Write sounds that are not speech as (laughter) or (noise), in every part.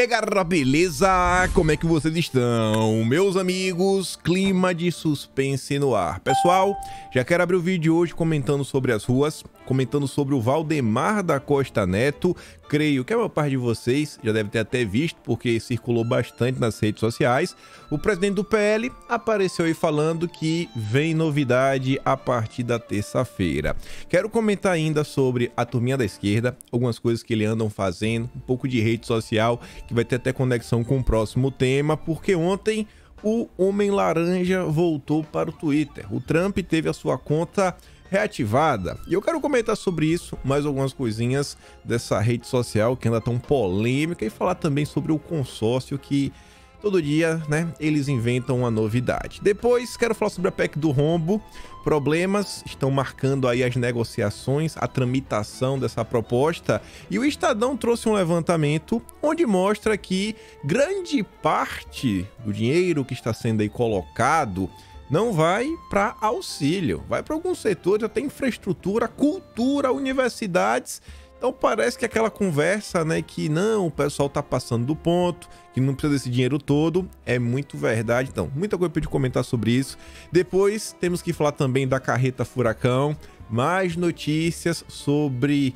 E galera, beleza? Como é que vocês estão? Meus amigos, clima de suspense no ar. Pessoal, já quero abrir o vídeo hoje comentando sobre as ruas, comentando sobre o Valdemar da Costa Neto, creio que a maior parte de vocês já deve ter até visto, porque circulou bastante nas redes sociais, o presidente do PL apareceu aí falando que vem novidade a partir da terça-feira. Quero comentar ainda sobre a turminha da esquerda, algumas coisas que ele andam fazendo, um pouco de rede social, que vai ter até conexão com o próximo tema, porque ontem o Homem Laranja voltou para o Twitter. O Trump teve a sua conta reativada. E eu quero comentar sobre isso, mais algumas coisinhas dessa rede social que ainda tão polêmica e falar também sobre o consórcio que todo dia, né, eles inventam uma novidade. Depois quero falar sobre a PEC do rombo. Problemas estão marcando aí as negociações, a tramitação dessa proposta, e o Estadão trouxe um levantamento onde mostra que grande parte do dinheiro que está sendo aí colocado não vai para auxílio, vai para alguns setores, até infraestrutura, cultura, universidades. Então parece que aquela conversa, né, que não, o pessoal tá passando do ponto, que não precisa desse dinheiro todo, é muito verdade. Então, muita coisa para comentar sobre isso. Depois temos que falar também da carreta furacão, mais notícias sobre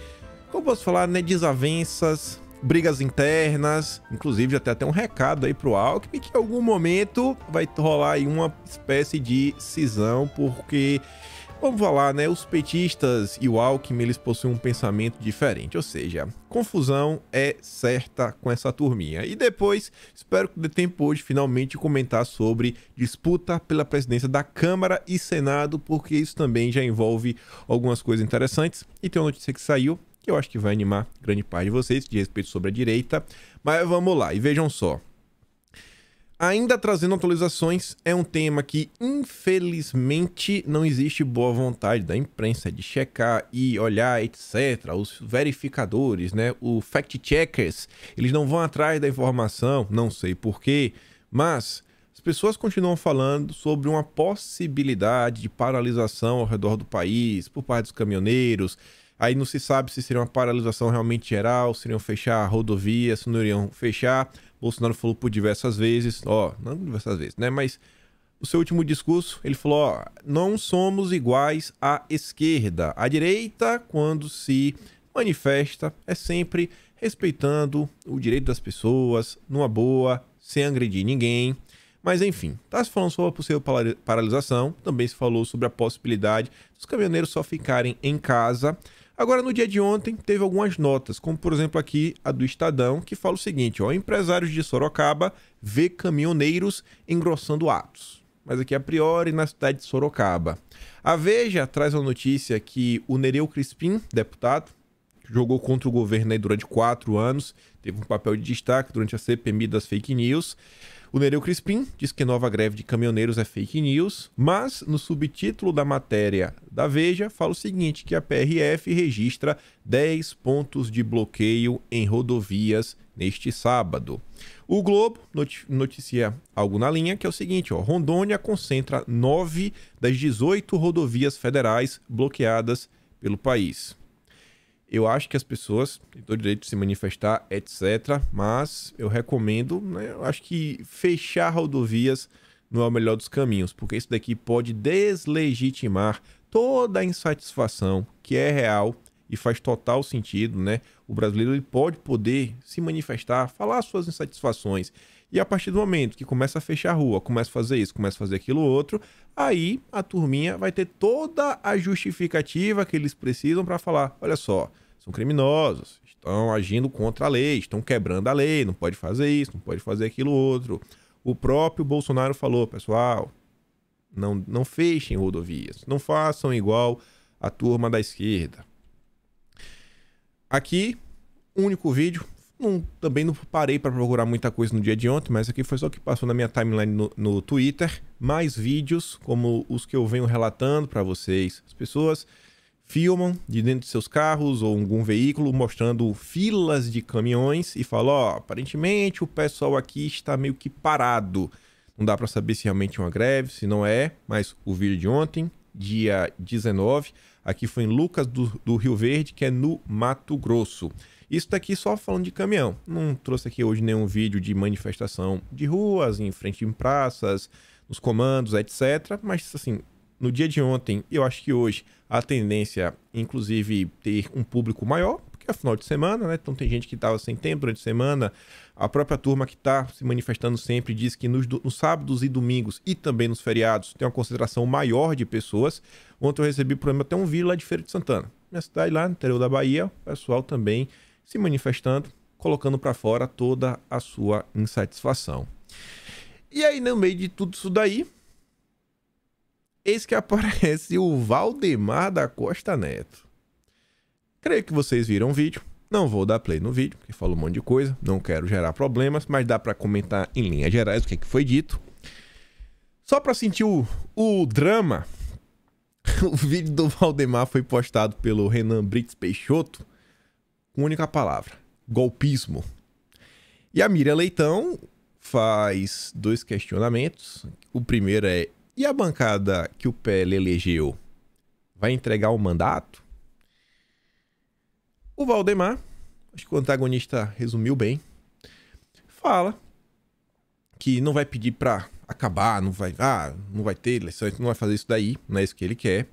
como posso falar, né, desavenças, brigas internas. Inclusive, já tem até um recado aí pro Alckmin que em algum momento vai rolar aí uma espécie de cisão, porque vamos falar, né? Os petistas e o Alckmin, eles possuem um pensamento diferente, ou seja, confusão é certa com essa turminha. E depois, espero que dê tempo hoje finalmente comentar sobre disputa pela presidência da Câmara e Senado, porque isso também já envolve algumas coisas interessantes. E tem uma notícia que saiu que eu acho que vai animar grande parte de vocês, de respeito sobre a direita. Mas vamos lá, e vejam só. Ainda trazendo atualizações, é um tema que infelizmente não existe boa vontade da imprensa de checar e olhar, etc. Os verificadores, né, o fact checkers, eles não vão atrás da informação, não sei porquê, mas as pessoas continuam falando sobre uma possibilidade de paralisação ao redor do país por parte dos caminhoneiros, Aí não se sabe se seria uma paralisação realmente geral, se iriam fechar a rodovia, se não iriam fechar. Bolsonaro falou por diversas vezes, ó, não diversas vezes, né? Mas o seu último discurso, ele falou, ó, não somos iguais à esquerda. A direita, quando se manifesta, é sempre respeitando o direito das pessoas, numa boa, sem agredir ninguém. Mas enfim, está se falando sobre a possível paralisação, também se falou sobre a possibilidade dos caminhoneiros só ficarem em casa. Agora, no dia de ontem, teve algumas notas, como por exemplo aqui a do Estadão, que fala o seguinte: ó, empresários de Sorocaba vê caminhoneiros engrossando atos. Mas aqui a priori na cidade de Sorocaba. A Veja traz uma notícia que o Nereu Crispim, deputado, jogou contra o governo aí durante quatro anos, teve um papel de destaque durante a CPMI das fake news. O Nereu Crispim diz que nova greve de caminhoneiros é fake news, mas no subtítulo da matéria da Veja fala o seguinte: que a PRF registra 10 pontos de bloqueio em rodovias neste sábado. O Globo noticia algo na linha que é o seguinte: ó, Rondônia concentra 9 das 18 rodovias federais bloqueadas pelo país. Eu acho que as pessoas têm todo o direito de se manifestar, etc. Mas eu recomendo, né, eu acho que fechar rodovias não é o melhor dos caminhos, porque isso daqui pode deslegitimar toda a insatisfação que é real e faz total sentido, né? O brasileiro ele pode poder se manifestar, falar suas insatisfações. E a partir do momento que começa a fechar a rua, começa a fazer isso, começa a fazer aquilo outro, aí a turminha vai ter toda a justificativa que eles precisam para falar: olha só, são criminosos, estão agindo contra a lei, estão quebrando a lei, não pode fazer isso, não pode fazer aquilo outro. O próprio Bolsonaro falou, pessoal, não, não fechem rodovias, não façam igual a turma da esquerda. Aqui, único vídeo, não, também não parei para procurar muita coisa no dia de ontem, mas aqui foi só o que passou na minha timeline no, no Twitter. Mais vídeos, como os que eu venho relatando para vocês. As pessoas filmam de dentro de seus carros ou algum veículo, mostrando filas de caminhões e falam: ó, oh, aparentemente o pessoal aqui está meio que parado. Não dá para saber se realmente é uma greve, se não é, mas o vídeo de ontem, dia 19, aqui foi em Lucas do, do Rio Verde, que é no Mato Grosso. Isso daqui tá só falando de caminhão. Não trouxe aqui hoje nenhum vídeo de manifestação de ruas, em frente em praças, nos comandos, etc. Mas, assim, no dia de ontem, eu acho que hoje a tendência, inclusive, ter um público maior, porque é final de semana, né? Então tem gente que estava sem tempo durante a semana. A própria turma que está se manifestando sempre diz que nos, nos, sábados e domingos e também nos feriados tem uma concentração maior de pessoas. Ontem eu recebi, problema até um vídeo lá de Feira de Santana. Minha cidade lá, no interior da Bahia, o pessoal também se manifestando, colocando para fora toda a sua insatisfação. E aí, no meio de tudo isso daí, eis que (laughs) aparece o Valdemar da Costa Neto. Creio que vocês viram o vídeo. Não vou dar play no vídeo, porque falo um monte de coisa, não quero gerar problemas, mas dá para comentar em linhas gerais o que, é que foi dito. Só para sentir o, o drama, (laughs) o vídeo do Valdemar foi postado pelo Renan Brits Peixoto com única palavra: golpismo. E a Miriam Leitão faz dois questionamentos. O primeiro é: e a bancada que o PL elegeu vai entregar o um mandato? O Valdemar, acho que o antagonista resumiu bem, fala que não vai pedir para acabar, não vai, ah, não vai ter eleição, não vai fazer isso daí, não é isso que ele quer.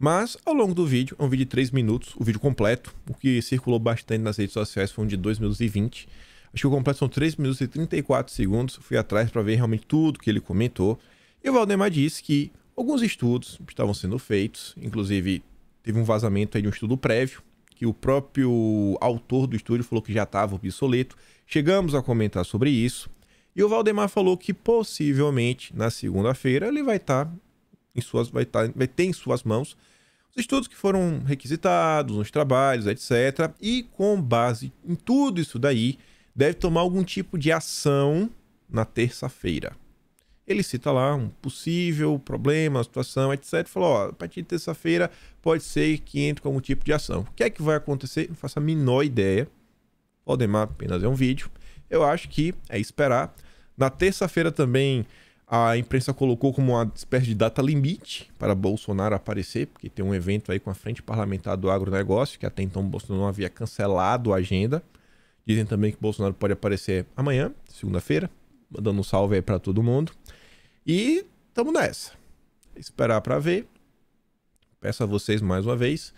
Mas ao longo do vídeo, é um vídeo de 3 minutos, o vídeo completo, o que circulou bastante nas redes sociais foi um de 2 minutos e 20. Acho que o completo são 3 minutos e 34 segundos. Fui atrás para ver realmente tudo que ele comentou. E o Valdemar disse que alguns estudos estavam sendo feitos, inclusive teve um vazamento aí de um estudo prévio, que o próprio autor do estudo falou que já estava obsoleto. Chegamos a comentar sobre isso. E o Valdemar falou que possivelmente na segunda-feira ele vai estar tá em suas, vai, tá, vai ter em suas mãos os estudos que foram requisitados, os trabalhos, etc. E com base em tudo isso daí, deve tomar algum tipo de ação na terça-feira. Ele cita lá um possível problema, situação, etc. Falou: ó, a partir de terça-feira pode ser que entre com algum tipo de ação. O que é que vai acontecer? Não faço a menor ideia. Podemar apenas é um vídeo. Eu acho que é esperar. Na terça-feira também a imprensa colocou como uma espécie de data limite para Bolsonaro aparecer, porque tem um evento aí com a Frente Parlamentar do Agronegócio, que até então Bolsonaro não havia cancelado a agenda. Dizem também que Bolsonaro pode aparecer amanhã, segunda-feira, mandando um salve aí para todo mundo. E estamos nessa. Esperar para ver. Peço a vocês mais uma vez,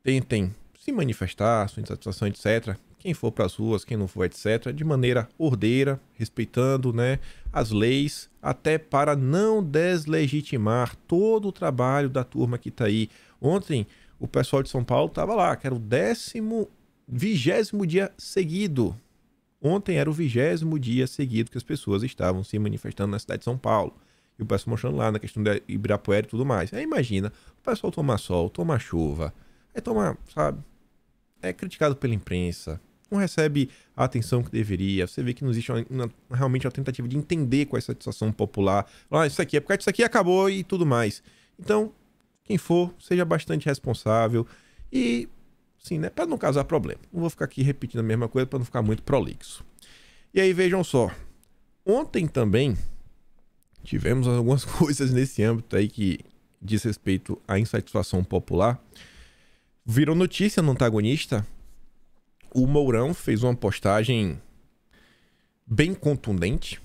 tentem se manifestar, sua insatisfação, etc quem for para as ruas, quem não for, etc., de maneira ordeira, respeitando né, as leis, até para não deslegitimar todo o trabalho da turma que está aí. Ontem, o pessoal de São Paulo estava lá, que era o décimo, vigésimo dia seguido. Ontem era o vigésimo dia seguido que as pessoas estavam se manifestando na cidade de São Paulo. E o pessoal mostrando lá na questão da Ibirapuera e tudo mais. Aí imagina, o pessoal toma sol, toma chuva, aí toma, sabe, é criticado pela imprensa, não recebe a atenção que deveria. Você vê que não existe uma, realmente uma tentativa de entender qual é a satisfação popular. Ah, isso aqui é por causa disso aqui acabou e tudo mais. Então, quem for, seja bastante responsável e, sim, né, para não causar problema. Não vou ficar aqui repetindo a mesma coisa para não ficar muito prolixo. E aí, vejam só. Ontem também tivemos algumas (laughs) coisas nesse âmbito aí que diz respeito à insatisfação popular. Virou notícia no antagonista o Mourão fez uma postagem bem contundente,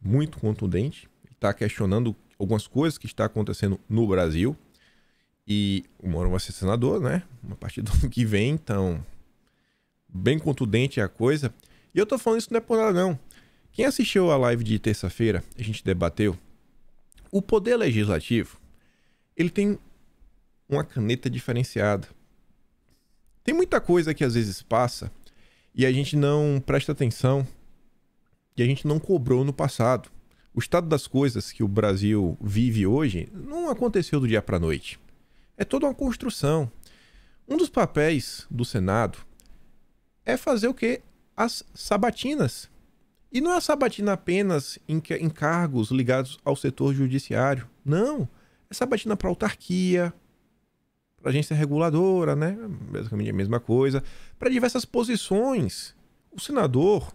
muito contundente, está questionando algumas coisas que está acontecendo no Brasil. E o Mourão vai ser senador, né? A partir do ano que vem, então. Bem contundente a coisa. E eu tô falando isso não é por nada, não. Quem assistiu a live de terça-feira, a gente debateu. O poder legislativo, ele tem uma caneta diferenciada. Tem muita coisa que às vezes passa e a gente não presta atenção e a gente não cobrou no passado. O estado das coisas que o Brasil vive hoje não aconteceu do dia para noite. É toda uma construção. Um dos papéis do Senado é fazer o que? As sabatinas. E não é a sabatina apenas em, em cargos ligados ao setor judiciário. Não. É sabatina para autarquia, para a agência reguladora, né? Basicamente a mesma coisa. Para diversas posições, o senador,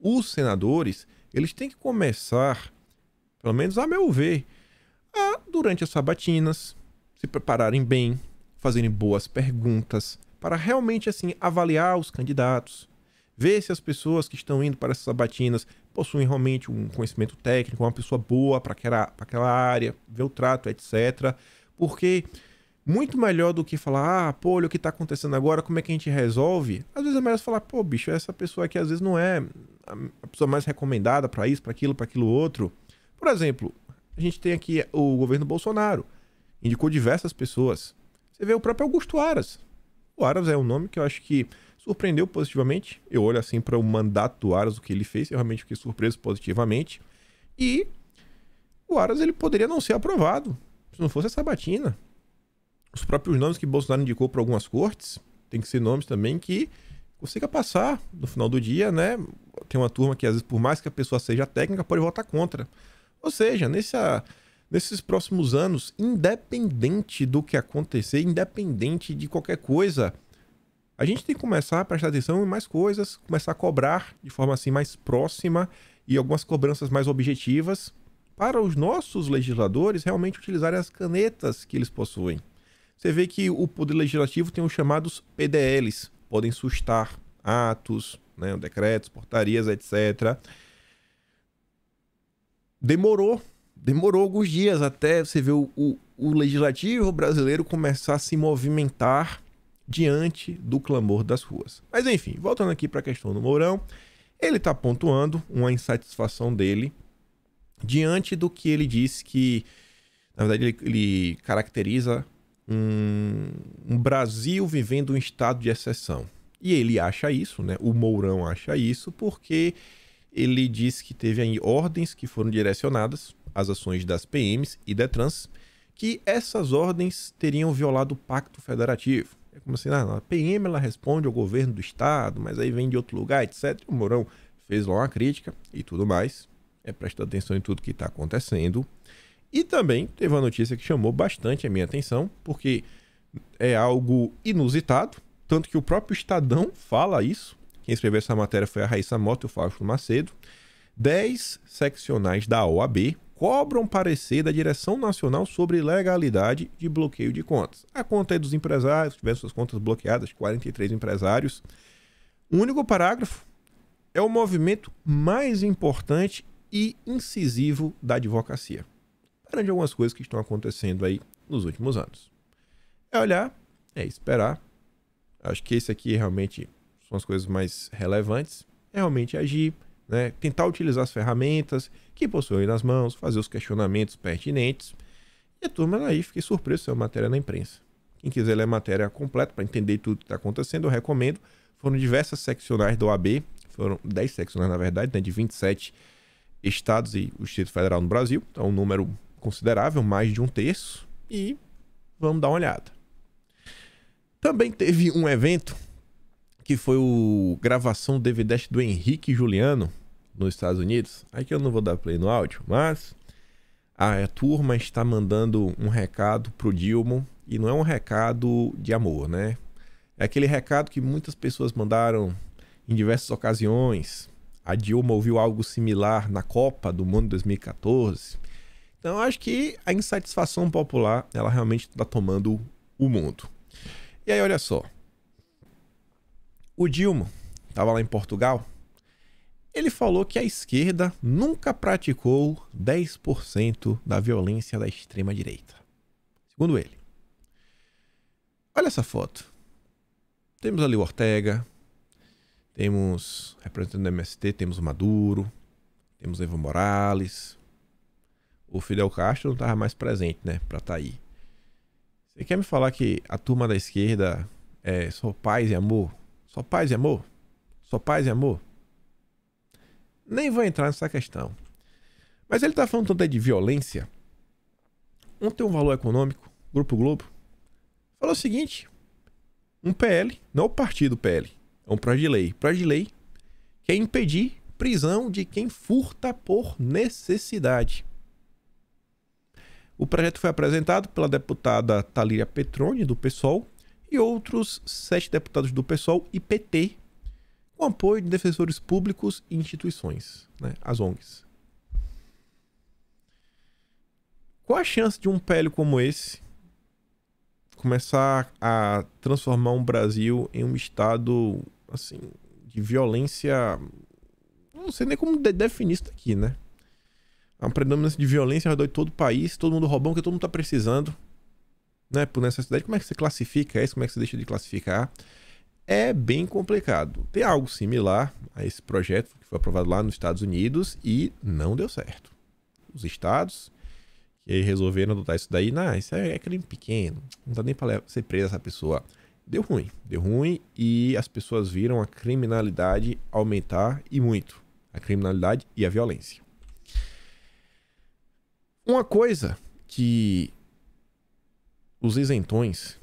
os senadores, eles têm que começar, pelo menos a meu ver, a, durante as sabatinas, se prepararem bem, fazerem boas perguntas, para realmente assim avaliar os candidatos, ver se as pessoas que estão indo para essas sabatinas possuem realmente um conhecimento técnico, uma pessoa boa para aquela, aquela área, ver o trato, etc. Porque muito melhor do que falar, ah, pô, olha o que tá acontecendo agora, como é que a gente resolve? Às vezes é melhor falar, pô, bicho, essa pessoa aqui às vezes não é a pessoa mais recomendada para isso, para aquilo, para aquilo outro. Por exemplo, a gente tem aqui o governo Bolsonaro, indicou diversas pessoas. Você vê o próprio Augusto Aras. O Aras é um nome que eu acho que surpreendeu positivamente. Eu olho assim para o mandato do Aras, o que ele fez, eu realmente fiquei surpreso positivamente. E o Aras ele poderia não ser aprovado se não fosse a Sabatina os próprios nomes que Bolsonaro indicou para algumas cortes, tem que ser nomes também que consiga passar no final do dia, né? Tem uma turma que, às vezes, por mais que a pessoa seja técnica, pode votar contra. Ou seja, nessa, nesses próximos anos, independente do que acontecer, independente de qualquer coisa, a gente tem que começar a prestar atenção em mais coisas, começar a cobrar de forma assim mais próxima e algumas cobranças mais objetivas para os nossos legisladores realmente utilizarem as canetas que eles possuem. Você vê que o Poder Legislativo tem os chamados PDLs, podem sustar atos, né, decretos, portarias, etc. Demorou, demorou alguns dias até você ver o, o, o legislativo brasileiro começar a se movimentar diante do clamor das ruas. Mas enfim, voltando aqui para a questão do Mourão, ele está pontuando uma insatisfação dele diante do que ele disse que, na verdade, ele, ele caracteriza um, um Brasil vivendo um estado de exceção. E ele acha isso, né? O Mourão acha isso, porque ele diz que teve aí ordens que foram direcionadas às ações das PMs e Detrans, que essas ordens teriam violado o Pacto Federativo. É como assim, ah, a PM ela responde ao governo do Estado, mas aí vem de outro lugar, etc. O Mourão fez lá uma crítica e tudo mais. É, presta atenção em tudo que está acontecendo. E também teve uma notícia que chamou bastante a minha atenção, porque é algo inusitado, tanto que o próprio Estadão fala isso. Quem escreveu essa matéria foi a Raíssa Motta e o Fausto Macedo. Dez seccionais da OAB cobram parecer da direção nacional sobre legalidade de bloqueio de contas. A conta é dos empresários, tiveram suas contas bloqueadas, 43 empresários. O único parágrafo é o movimento mais importante e incisivo da advocacia perante algumas coisas que estão acontecendo aí nos últimos anos. É olhar, é esperar. Acho que esse aqui realmente são as coisas mais relevantes. É realmente agir, né? tentar utilizar as ferramentas que possuem nas mãos, fazer os questionamentos pertinentes. E a turma aí fiquei surpreso com é matéria na imprensa. Quem quiser ler a matéria completa para entender tudo que está acontecendo, eu recomendo. Foram diversas seccionais do AB foram 10 seccionais na verdade, né? de 27 estados e o Distrito Federal no Brasil. Então, um número considerável, mais de um terço, e vamos dar uma olhada. Também teve um evento que foi o gravação DVD do Henrique Juliano nos Estados Unidos. Aqui eu não vou dar play no áudio, mas a turma está mandando um recado pro Dilma e não é um recado de amor, né? É aquele recado que muitas pessoas mandaram em diversas ocasiões. A Dilma ouviu algo similar na Copa do Mundo 2014 então, acho que a insatisfação popular, ela realmente está tomando o mundo. E aí, olha só. O Dilma estava lá em Portugal. Ele falou que a esquerda nunca praticou 10% da violência da extrema-direita. Segundo ele. Olha essa foto. Temos ali o Ortega, temos representante do MST, temos o Maduro, temos Evo Morales, o Fidel Castro não estava mais presente, né, para estar tá aí. Você quer me falar que a turma da esquerda é só paz e amor? Só paz e amor? Só paz e amor? Nem vou entrar nessa questão. Mas ele está falando tanto de violência. Ontem um valor econômico, Grupo Globo, falou o seguinte: um PL, não o partido PL, é um projeto de lei. Projeto de lei quer impedir prisão de quem furta por necessidade. O projeto foi apresentado pela deputada Talíria Petroni, do PSOL, e outros sete deputados do PSOL e PT, com apoio de defensores públicos e instituições, né, as ONGs. Qual a chance de um pélio como esse começar a transformar um Brasil em um estado assim de violência? Não sei nem como de definir isso aqui, né? É uma predominância de violência ao redor de todo o país, todo mundo roubando, que todo mundo está precisando, né, por necessidade. Como é que você classifica isso? Como é que você deixa de classificar? É bem complicado. Tem algo similar a esse projeto que foi aprovado lá nos Estados Unidos e não deu certo. Os estados que resolveram adotar isso daí, não, isso é, é crime pequeno, não dá nem para ser presa essa pessoa. Deu ruim, deu ruim e as pessoas viram a criminalidade aumentar e muito. A criminalidade e a violência. Uma coisa que os isentões,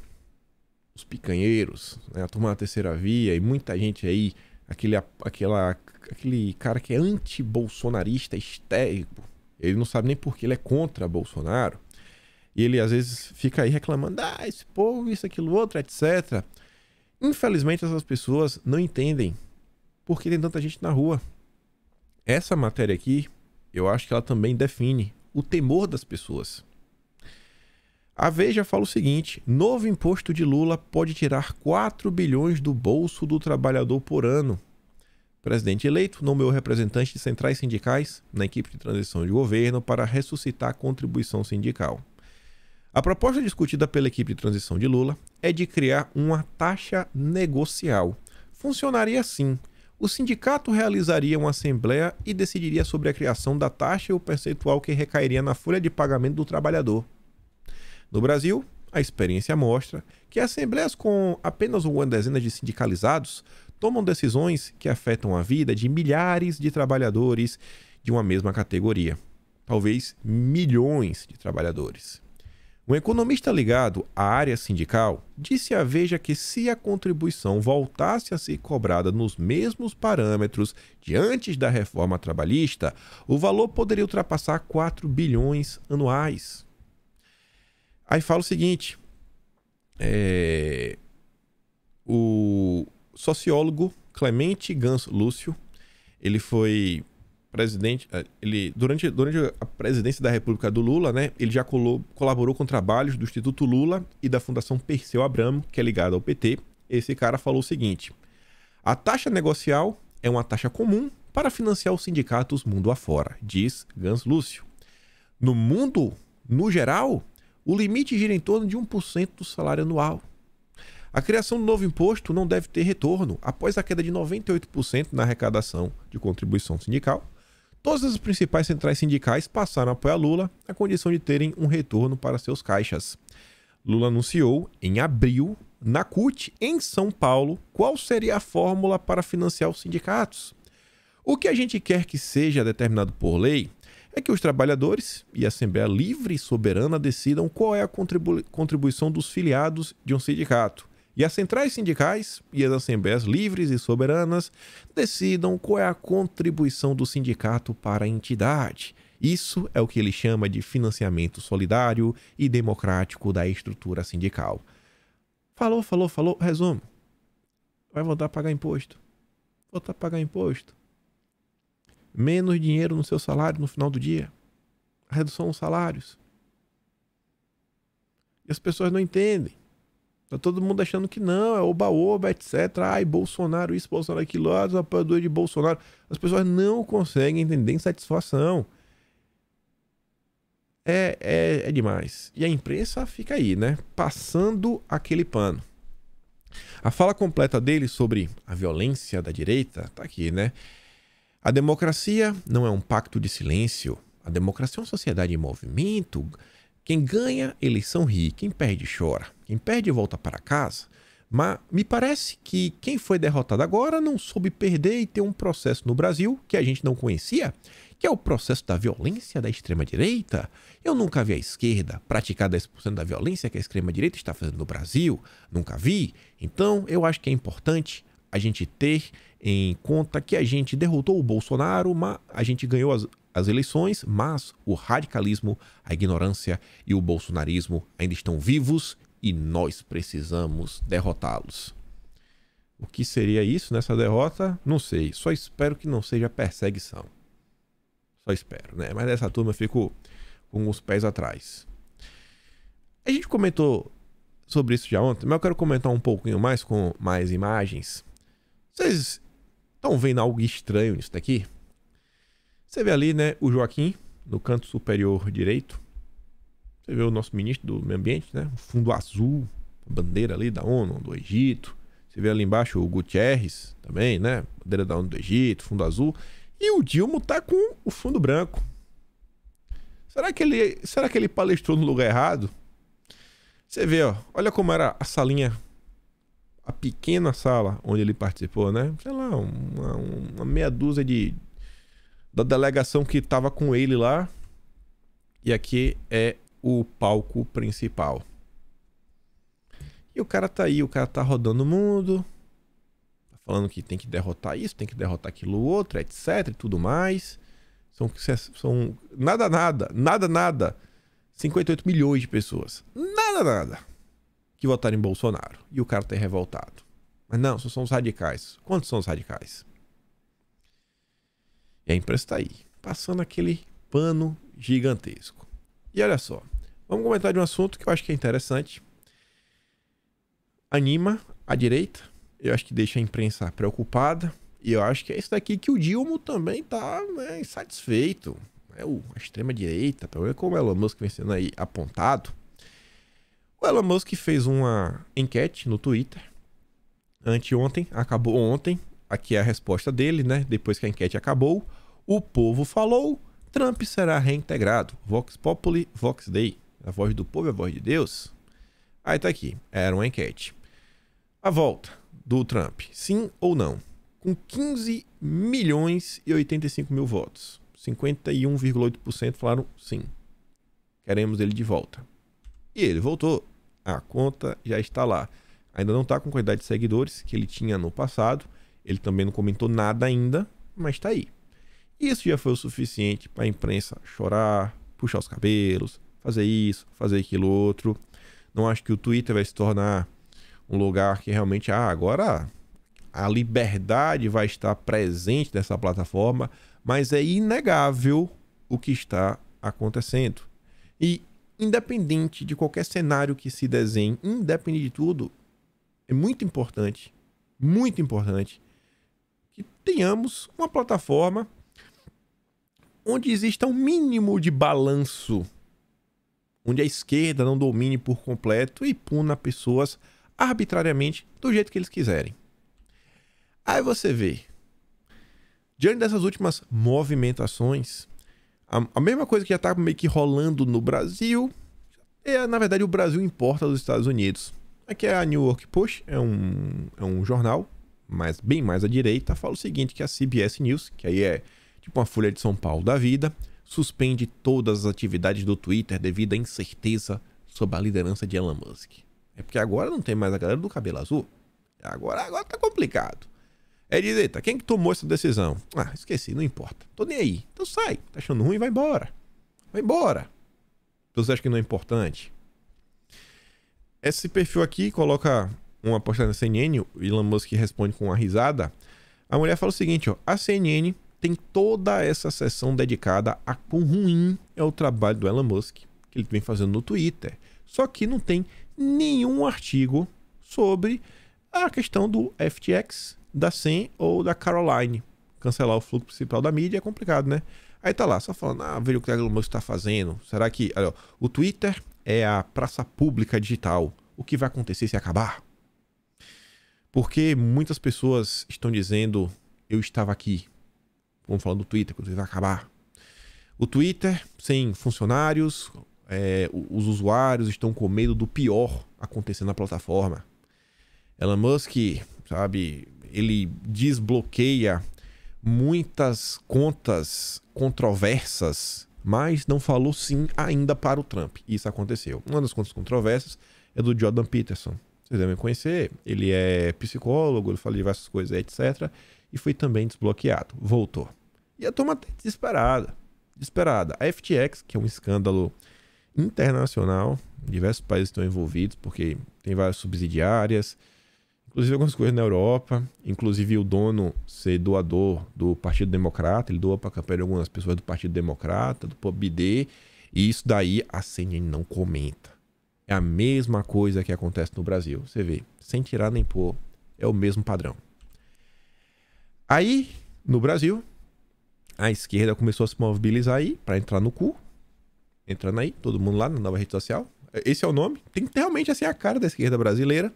os picanheiros, né, a turma da terceira via e muita gente aí, aquele, aquela, aquele cara que é anti-bolsonarista histérico, ele não sabe nem porque ele é contra Bolsonaro, e ele às vezes fica aí reclamando, ah, esse povo, isso, aquilo, outro, etc. Infelizmente, essas pessoas não entendem porque tem tanta gente na rua. Essa matéria aqui, eu acho que ela também define o temor das pessoas. A Veja fala o seguinte: novo imposto de Lula pode tirar 4 bilhões do bolso do trabalhador por ano. presidente eleito nomeou representantes de centrais sindicais na equipe de transição de governo para ressuscitar a contribuição sindical. A proposta discutida pela equipe de transição de Lula é de criar uma taxa negocial. Funcionaria assim: o sindicato realizaria uma assembleia e decidiria sobre a criação da taxa e o percentual que recairia na folha de pagamento do trabalhador. No Brasil, a experiência mostra que assembleias com apenas uma dezena de sindicalizados tomam decisões que afetam a vida de milhares de trabalhadores de uma mesma categoria, talvez milhões de trabalhadores. Um economista ligado à área sindical disse à Veja que se a contribuição voltasse a ser cobrada nos mesmos parâmetros de antes da reforma trabalhista, o valor poderia ultrapassar 4 bilhões anuais. Aí fala o seguinte: é, o sociólogo Clemente Gans Lúcio, ele foi presidente, eh, ele durante, durante a presidência da República do Lula, né, ele já colou, colaborou com trabalhos do Instituto Lula e da Fundação Perseu Abramo, que é ligada ao PT. Esse cara falou o seguinte: a taxa negocial é uma taxa comum para financiar os sindicatos mundo afora, diz Gans Lúcio. No mundo, no geral, o limite gira em torno de 1% do salário anual. A criação do novo imposto não deve ter retorno após a queda de 98% na arrecadação de contribuição sindical Todas as principais centrais sindicais passaram a apoiar Lula a condição de terem um retorno para seus caixas. Lula anunciou em abril, na CUT, em São Paulo, qual seria a fórmula para financiar os sindicatos. O que a gente quer que seja determinado por lei é que os trabalhadores e a Assembleia Livre e Soberana decidam qual é a contribu contribuição dos filiados de um sindicato e as centrais sindicais e as assembleias livres e soberanas decidam qual é a contribuição do sindicato para a entidade. Isso é o que ele chama de financiamento solidário e democrático da estrutura sindical. Falou, falou, falou, resumo. Vai voltar a pagar imposto. Voltar a pagar imposto. Menos dinheiro no seu salário no final do dia. redução dos salários. E as pessoas não entendem. Tá todo mundo achando que não, é oba-oba, etc. Ai, Bolsonaro, isso, Bolsonaro, aquilo, ah, os apoiadores de Bolsonaro. As pessoas não conseguem entender insatisfação. É, é, é demais. E a imprensa fica aí, né? Passando aquele pano. A fala completa dele sobre a violência da direita tá aqui, né? A democracia não é um pacto de silêncio. A democracia é uma sociedade em movimento. Quem ganha, eleição ri. Quem perde, chora impede e volta para casa. Mas me parece que quem foi derrotado agora não soube perder e ter um processo no Brasil que a gente não conhecia, que é o processo da violência da extrema-direita. Eu nunca vi a esquerda praticar 10% da violência que a extrema-direita está fazendo no Brasil. Nunca vi. Então, eu acho que é importante a gente ter em conta que a gente derrotou o Bolsonaro, mas a gente ganhou as, as eleições, mas o radicalismo, a ignorância e o bolsonarismo ainda estão vivos e nós precisamos derrotá-los. O que seria isso nessa derrota? Não sei. Só espero que não seja perseguição. Só espero, né? Mas nessa turma eu fico com os pés atrás. A gente comentou sobre isso já ontem, mas eu quero comentar um pouquinho mais com mais imagens. Vocês estão vendo algo estranho nisso daqui? Você vê ali, né, o Joaquim, no canto superior direito. Você vê o nosso ministro do meio ambiente, né? O fundo azul, a bandeira ali da ONU, do Egito. Você vê ali embaixo o Gutierrez também, né? Bandeira da ONU do Egito, fundo azul. E o Dilma tá com o fundo branco. Será que ele, será que ele palestrou no lugar errado? Você vê, ó, olha como era a salinha, a pequena sala onde ele participou, né? Sei lá, uma, uma meia dúzia de da delegação que estava com ele lá. E aqui é o palco principal. E o cara tá aí, o cara tá rodando o mundo, tá falando que tem que derrotar isso, tem que derrotar aquilo outro, etc e tudo mais. São, são nada, nada, nada, nada. 58 milhões de pessoas. Nada, nada. Que votaram em Bolsonaro. E o cara tá revoltado. Mas não, só são os radicais. Quantos são os radicais? E a imprensa tá aí, passando aquele pano gigantesco. E olha só. Vamos comentar de um assunto que eu acho que é interessante. Anima a direita, eu acho que deixa a imprensa preocupada, e eu acho que é isso daqui que o Dilma também tá né, insatisfeito. É o, a extrema-direita, pelo menos como o Elon Musk vem sendo aí apontado. O Elon Musk fez uma enquete no Twitter anteontem, acabou ontem. Aqui é a resposta dele, né? Depois que a enquete acabou, o povo falou: Trump será reintegrado. Vox Populi, Vox Dei. A voz do povo é a voz de Deus? Aí tá aqui, era uma enquete. A volta do Trump, sim ou não? Com 15 milhões e 85 mil votos. 51,8% falaram sim. Queremos ele de volta. E ele voltou. A conta já está lá. Ainda não está com a quantidade de seguidores que ele tinha no passado. Ele também não comentou nada ainda, mas está aí. Isso já foi o suficiente para a imprensa chorar, puxar os cabelos, fazer isso, fazer aquilo outro. Não acho que o Twitter vai se tornar um lugar que realmente, ah, agora a liberdade vai estar presente nessa plataforma, mas é inegável o que está acontecendo. E independente de qualquer cenário que se desenhe, independente de tudo, é muito importante, muito importante que tenhamos uma plataforma onde exista um mínimo de balanço onde a esquerda não domine por completo e puna pessoas arbitrariamente do jeito que eles quiserem. Aí você vê, diante dessas últimas movimentações, a, a mesma coisa que já está meio que rolando no Brasil, é, na verdade o Brasil importa dos Estados Unidos. Aqui é a New York Post, é um, é um jornal, mas bem mais à direita, fala o seguinte, que é a CBS News, que aí é tipo uma folha de São Paulo da vida, suspende todas as atividades do Twitter devido à incerteza sobre a liderança de Elon Musk. É porque agora não tem mais a galera do cabelo azul. Agora, agora tá complicado. É dizer, tá, quem que tomou essa decisão? Ah, esqueci, não importa. Tô nem aí. Então sai. Tá achando ruim, vai embora. Vai embora. Então, você acha que não é importante? Esse perfil aqui coloca uma postagem na CNN, o Elon Musk responde com uma risada. A mulher fala o seguinte, ó. A CNN tem toda essa sessão dedicada a quão ruim é o trabalho do Elon Musk que ele vem fazendo no Twitter. Só que não tem nenhum artigo sobre a questão do FTX, da SEM ou da Caroline. Cancelar o fluxo principal da mídia é complicado, né? Aí tá lá, só falando, ah, veja o que o Elon Musk está fazendo. Será que. Olha, o Twitter é a praça pública digital. O que vai acontecer se acabar? Porque muitas pessoas estão dizendo: eu estava aqui, Vamos falar do Twitter, quando o vai acabar. O Twitter, sem funcionários, é, os usuários estão com medo do pior acontecer na plataforma. Elon Musk, sabe, ele desbloqueia muitas contas controversas, mas não falou sim ainda para o Trump. Isso aconteceu. Uma das contas controversas é do Jordan Peterson. Vocês devem conhecer, ele é psicólogo, ele fala diversas coisas, etc e foi também desbloqueado. Voltou. E a turma tá desesperada. Desesperada. A FTX, que é um escândalo internacional, diversos países estão envolvidos, porque tem várias subsidiárias, inclusive algumas coisas na Europa, inclusive o dono ser doador do Partido Democrata, ele doa para a campanha de algumas pessoas do Partido Democrata, do PBD e isso daí a CNN não comenta. É a mesma coisa que acontece no Brasil. Você vê, sem tirar nem pôr, é o mesmo padrão. Aí, no Brasil, a esquerda começou a se mobilizar aí para entrar no cu. Entrando aí, todo mundo lá na nova rede social. Esse é o nome. Tem que ter realmente assim a cara da esquerda brasileira.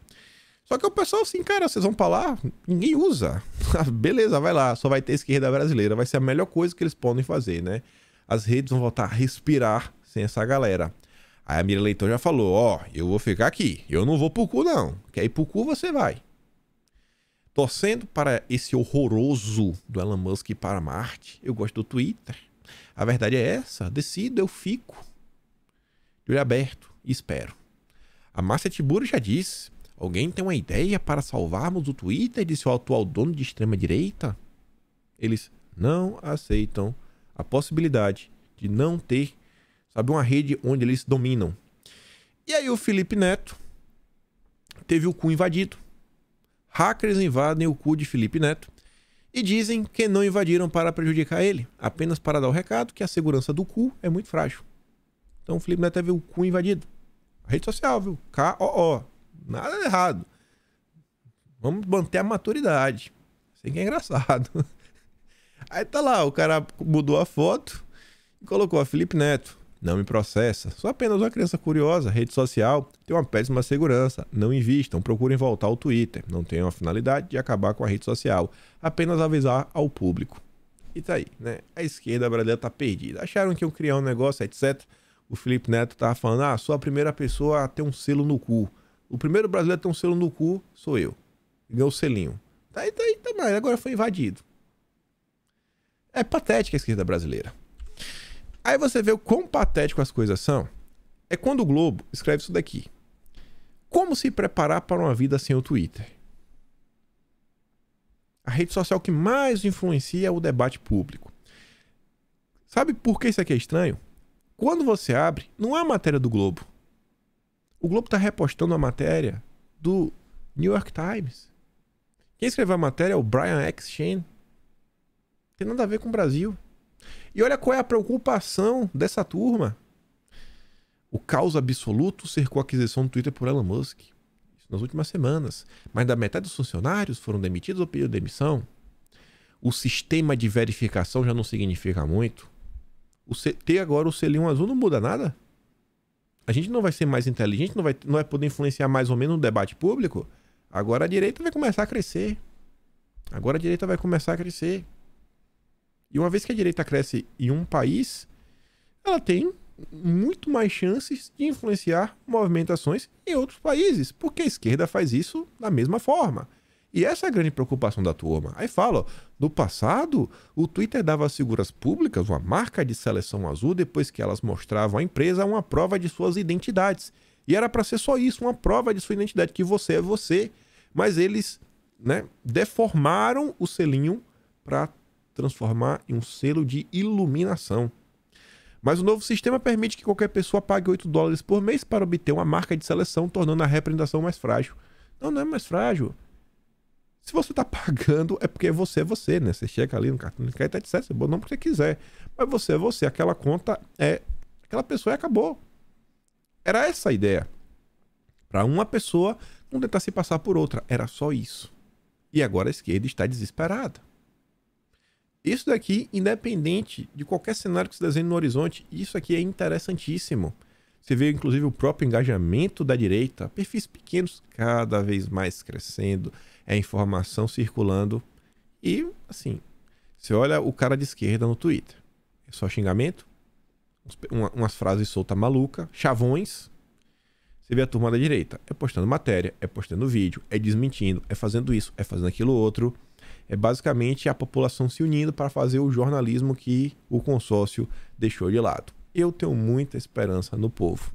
Só que o pessoal assim, cara, vocês vão pra lá, ninguém usa. (laughs) Ah, beleza, vai lá, só vai ter esquerda brasileira. Vai ser a melhor coisa que eles podem fazer, né? As redes vão voltar a respirar sem essa galera. Aí a Mira Leitão já falou: Ó, oh, eu vou ficar aqui, eu não vou pro cu, não. Quer ir pro cu, você vai. Torcendo para esse horroroso do Elon Musk para Marte, eu gosto do Twitter. A verdade é essa, decido, eu fico. De olho aberto e espero. A Márcia Tiburi já disse, alguém tem uma ideia para salvarmos o Twitter de seu atual dono de extrema-direita? Eles não aceitam a possibilidade de não ter, sabe, uma rede onde eles dominam. E aí o Felipe Neto teve o cu invadido hackers invadem o cu de Felipe Neto e dizem que não invadiram para prejudicar ele, apenas para dar o recado que a segurança do cu é muito frágil. Então o Felipe Neto teve é o cu invadido. A rede social, viu? K-O-O. Nada errado. Vamos manter a maturidade. Sei que é engraçado. (laughs) Aí tá lá, o cara mudou a foto e colocou a Felipe Neto não me processa. Sou apenas uma criança curiosa, rede social, tem uma péssima segurança. Não invistam, procurem voltar ao Twitter. Não tenho a finalidade de acabar com a rede social, apenas avisar ao público. E tá aí, né? A esquerda brasileira tá perdida. Acharam que iam criar um negócio, etc. O Felipe Neto tava falando: ah, sou a primeira pessoa a ter um selo no cu. O primeiro brasileiro a ter um selo no cu sou eu. Ganhou o selinho. Tá aí, tá aí, tá mais. Agora foi invadido. É patética a esquerda brasileira. Aí você vê o quão patético as coisas são. É quando o Globo escreve isso daqui. Como se preparar para uma vida sem o Twitter? A rede social que mais influencia é o debate público. Sabe por que isso aqui é estranho? Quando você abre, não é a matéria do Globo. O Globo está repostando a matéria do New York Times. Quem escreveu a matéria é o Brian X. Shane. Tem nada a ver com o Brasil. E olha qual é a preocupação dessa turma. O caos absoluto cercou a aquisição do Twitter por Elon Musk nas últimas semanas. Mais da metade dos funcionários foram demitidos ou pediram demissão. O sistema de verificação já não significa muito. O C ter agora o selinho azul não muda nada. A gente não vai ser mais inteligente, não vai, não vai poder influenciar mais ou menos no debate público. Agora a direita vai começar a crescer. Agora a direita vai começar a crescer. E uma vez que a direita cresce em um país, ela tem muito mais chances de influenciar movimentações em outros países, porque a esquerda faz isso da mesma forma. E essa é a grande preocupação da turma. Aí fala, no passado, o Twitter dava às figuras públicas uma marca de seleção azul depois que elas mostravam à empresa uma prova de suas identidades. E era para ser só isso, uma prova de sua identidade, que você é você. Mas eles né, deformaram o selinho para transformar em um selo de iluminação. Mas o novo sistema permite que qualquer pessoa pague 8 dólares por mês para obter uma marca de seleção, tornando a representação mais frágil. Não, não é mais frágil. Se você está pagando, é porque você é você, né? Você chega ali no cartão de crédito, etc. Tá você bota o nome que você quiser. Mas você é você. Aquela conta é aquela pessoa e acabou. Era essa a ideia. Para uma pessoa não tentar se passar por outra. Era só isso. E agora a esquerda está desesperada. Isso daqui, independente de qualquer cenário que se desenhe no horizonte, isso aqui é interessantíssimo. Você vê, inclusive, o próprio engajamento da direita, perfis pequenos cada vez mais crescendo, é informação circulando. E, assim, você olha o cara de esquerda no Twitter. É só xingamento, uma, umas frases soltas maluca, chavões. Você vê a turma da direita, é postando matéria, é postando vídeo, é desmentindo, é fazendo isso, é fazendo aquilo outro é basicamente a população se unindo para fazer o jornalismo que o consórcio deixou de lado. Eu tenho muita esperança no povo.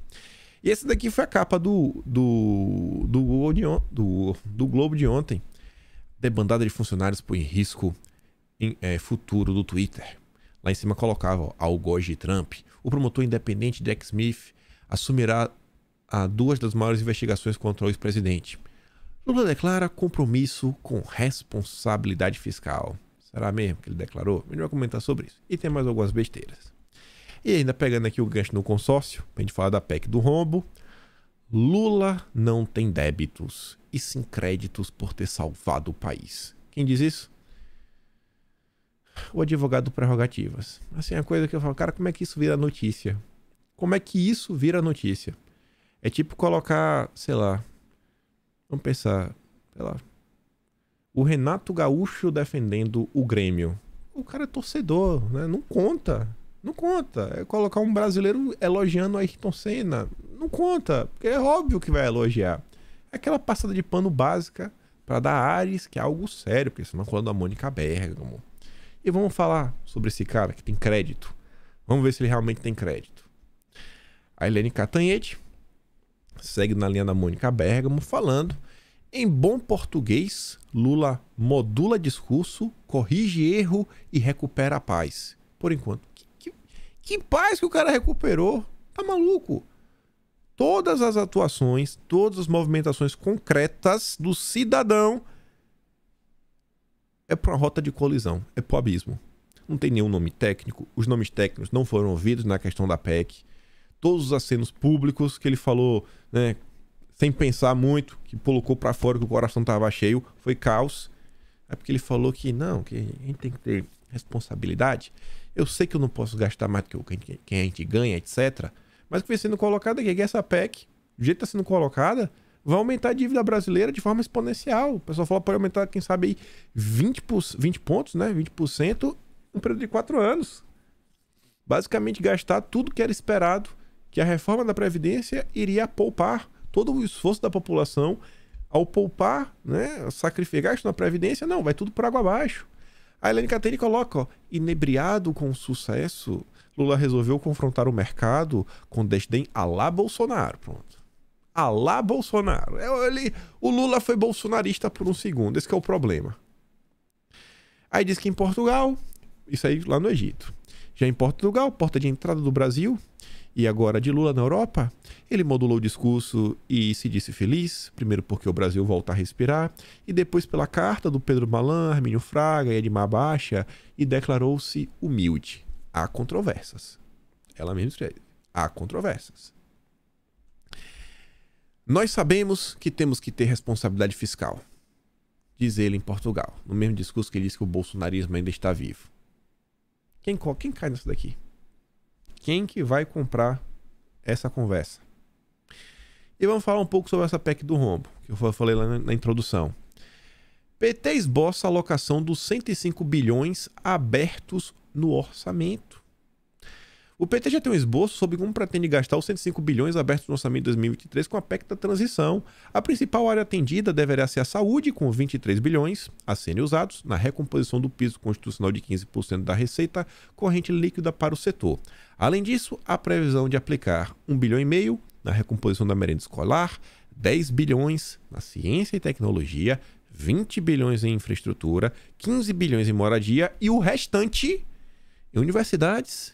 E esse daqui foi a capa do, do, do, Google de on, do, do Globo de ontem. Debandada de funcionários põe risco em, é, futuro do Twitter. Lá em cima colocava algoz de Trump. O promotor independente Jack Smith assumirá a duas das maiores investigações contra o ex-presidente. Lula declara compromisso com responsabilidade fiscal. Será mesmo que ele declarou? A gente vai comentar sobre isso. E tem mais algumas besteiras. E ainda pegando aqui o gancho no consórcio, a gente fala da PEC do rombo. Lula não tem débitos e sim créditos por ter salvado o país. Quem diz isso? O advogado prerrogativas. Assim, a coisa que eu falo, cara, como é que isso vira notícia? Como é que isso vira notícia? É tipo colocar, sei lá, Vamos pensar, sei lá. O Renato Gaúcho defendendo o Grêmio. O cara é torcedor, né? Não conta. Não conta. É colocar um brasileiro elogiando a Ayrton Senna. Não conta, porque é óbvio que vai elogiar. É aquela passada de pano básica para dar ares, que é algo sério, porque senão falando da Mônica Bergamo. E vamos falar sobre esse cara que tem crédito. Vamos ver se ele realmente tem crédito. A Helene Catanhete segue na linha da Mônica Bergamo falando em bom português, Lula modula discurso, corrige erro e recupera a paz. Por enquanto. Que, que, que paz que o cara recuperou? Tá maluco? Todas as atuações, todas as movimentações concretas do cidadão é para uma rota de colisão, é pro abismo. Não tem nenhum nome técnico, os nomes técnicos não foram ouvidos na questão da PEC. Todos os acenos públicos que ele falou, né, sem pensar muito, que colocou para fora que o coração estava cheio, foi caos. É porque ele falou que não, que a gente tem que ter responsabilidade. Eu sei que eu não posso gastar mais do que a gente ganha, etc. Mas o que vem sendo colocado aqui é que essa PEC, do jeito que está sendo colocada, vai aumentar a dívida brasileira de forma exponencial. O pessoal fala para aumentar, quem sabe, aí 20, 20 pontos, né? 20% em um período de 4 anos. Basicamente, gastar tudo que era esperado que a reforma da Previdência iria poupar todo o esforço da população ao poupar, né, sacrificar isso na Previdência, não, vai tudo por água abaixo. A Helene Catene coloca, ó, inebriado com o sucesso, Lula resolveu confrontar o mercado com desdém a lá Bolsonaro. Pronto. A lá Bolsonaro. É, ele, o Lula foi bolsonarista por um segundo, esse é o problema. Aí diz que em Portugal, isso aí lá no Egito. Já em Portugal, porta de entrada do Brasil, e agora de Lula na Europa, ele modulou o discurso e se disse feliz, primeiro porque o Brasil volta a respirar, e depois pela carta do Pedro Malan, Arminio Fraga e Edmar Baixa, e declarou-se humilde. Há controvérsias. Ela mesma escreve. Há controvérsias. Nós sabemos que temos que ter responsabilidade fiscal, diz ele em Portugal, no mesmo discurso que ele disse que o bolsonarismo ainda está vivo. Quem, quem cai nisso daqui? quem que vai comprar essa conversa. E vamos falar um pouco sobre essa PEC do rombo, que eu falei lá na introdução. PT esboça a alocação dos 105 bilhões abertos no orçamento. O PT já tem um esboço sobre como pretende gastar os 105 bilhões abertos no orçamento de 2023 com a PEC da transição. A principal área atendida deverá ser a saúde, com 23 bilhões a serem usados na recomposição do piso constitucional de 15% da receita corrente líquida para o setor. Além disso, a previsão de aplicar 1 bilhão e meio na recomposição da merenda escolar, 10 bilhões na ciência e tecnologia, 20 bilhões em infraestrutura, 15 bilhões em moradia e o restante em universidades,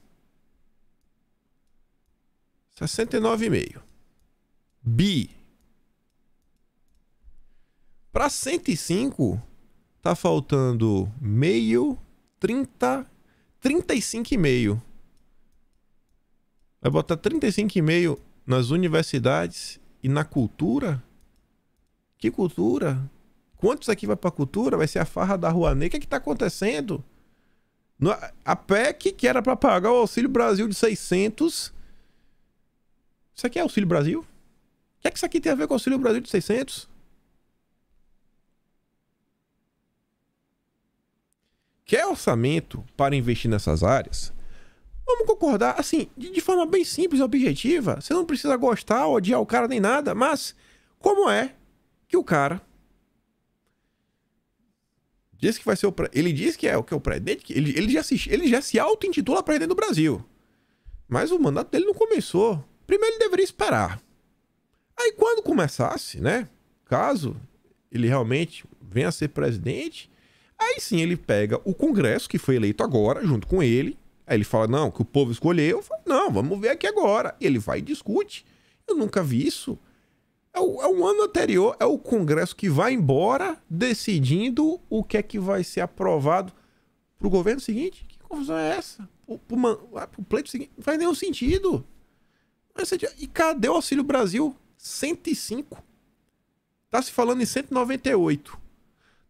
69,5. Bi. Para 105, tá faltando meio, 30, 35,5. Vai botar 35,5 nas universidades e na cultura? Que cultura? Quantos aqui vai pra cultura? Vai ser a farra da Rua O que é que tá acontecendo? É, a PEC, que era para pagar o Auxílio Brasil de 600 isso aqui é Auxílio Brasil? O que é que isso aqui tem a ver com o Auxílio Brasil de 600? Quer orçamento para investir nessas áreas? Vamos concordar, assim, de, forma bem simples e objetiva. Você não precisa gostar ou odiar o cara nem nada, mas como é que o cara diz que vai ser o pre... ele diz que é o que é o presidente, ele, ele já se ele já se auto-intitula presidente do Brasil. Mas o mandato dele não começou. Primeiro ele deveria esperar. Aí quando começasse, né? Caso ele realmente venha a ser presidente, aí sim ele pega o Congresso, que foi eleito agora, junto com ele. Aí ele fala, não, que o povo escolheu. Falo, não, vamos ver aqui agora. Ele vai e discute. Eu nunca vi isso. É o, é o, ano anterior, é o Congresso que vai embora decidindo o que é que vai ser aprovado para o governo seguinte. Que confusão é essa? Para o pleito seguinte, não faz nenhum sentido. E cadê o Auxílio Brasil? 105. Tá se falando em 198.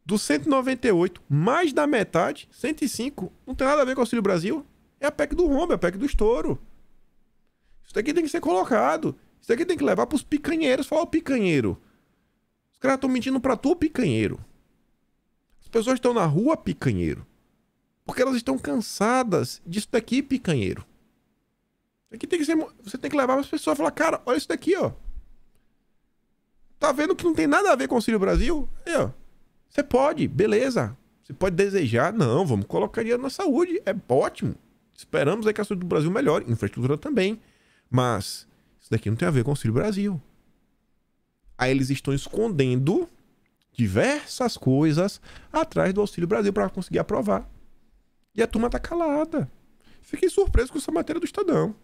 Dos 198, mais da metade, 105, não tem nada a ver com o Auxílio Brasil. É a PEC do rombo, é a PEC do estouro. Isso daqui tem que ser colocado. Isso daqui tem que levar para os picanheiros. Fala o picanheiro. Os caras estão mentindo para tu, picanheiro. As pessoas estão na rua, picanheiro. Porque elas estão cansadas disso daqui, picanheiro. Aqui é tem que ser, você tem que levar as pessoas e falar, cara, olha isso daqui, ó. Tá vendo que não tem nada a ver com o Auxílio Brasil? Aí, ó. Você pode, beleza. Você pode desejar. Não, vamos colocar dinheiro na saúde. É ótimo. Esperamos aí que a saúde do Brasil melhore. Infraestrutura também. Mas isso daqui não tem a ver com o Auxílio Brasil. Aí eles estão escondendo diversas coisas atrás do Auxílio Brasil para conseguir aprovar. E a turma tá calada. Fiquei surpreso com essa matéria do Estadão.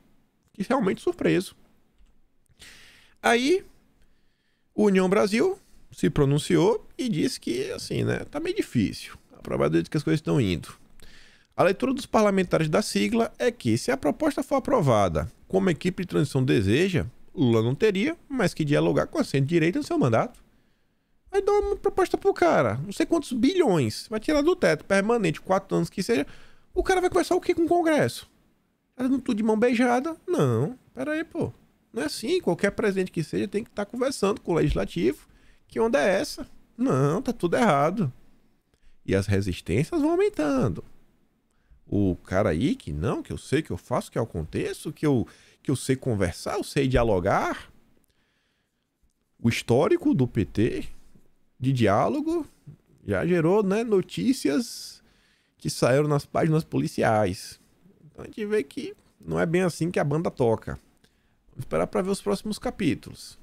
Fiquei realmente surpreso. Aí, o União Brasil se pronunciou e disse que, assim, né, tá meio difícil. A probabilidade é de que as coisas estão indo. A leitura dos parlamentares da sigla é que, se a proposta for aprovada como a equipe de transição deseja, Lula não teria mais que dialogar com a centro-direita no seu mandato. Vai dar uma proposta pro cara, não sei quantos bilhões, vai tirar do teto permanente, quatro anos que seja. O cara vai conversar o que com o Congresso? Ela não tudo de mão beijada. Não, pera aí, pô. Não é assim. Qualquer presidente que seja tem que estar tá conversando com o legislativo. Que onda é essa? Não, tá tudo errado. E as resistências vão aumentando. O cara aí que não, que eu sei que eu faço, que eu é aconteço, que eu, que eu sei conversar, eu sei dialogar. O histórico do PT de diálogo já gerou né, notícias que saíram nas páginas policiais. Então a gente vê que não é bem assim que a banda toca. Vamos esperar para ver os próximos capítulos.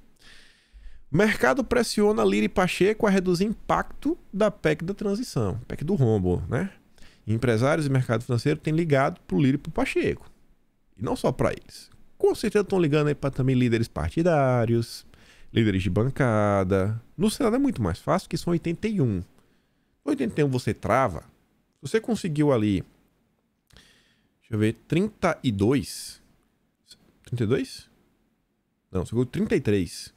Mercado pressiona Lira e Pacheco a reduzir impacto da PEC da transição, PEC do rombo, né? Empresários e mercado financeiro têm ligado pro Lira e pro Pacheco. E não só para eles. Com certeza estão ligando aí para também líderes partidários, líderes de bancada. No Senado é muito mais fácil, que são 81. 81 você trava. você conseguiu ali Deixa eu ver. 32. 32? Não, você conseguiu 33.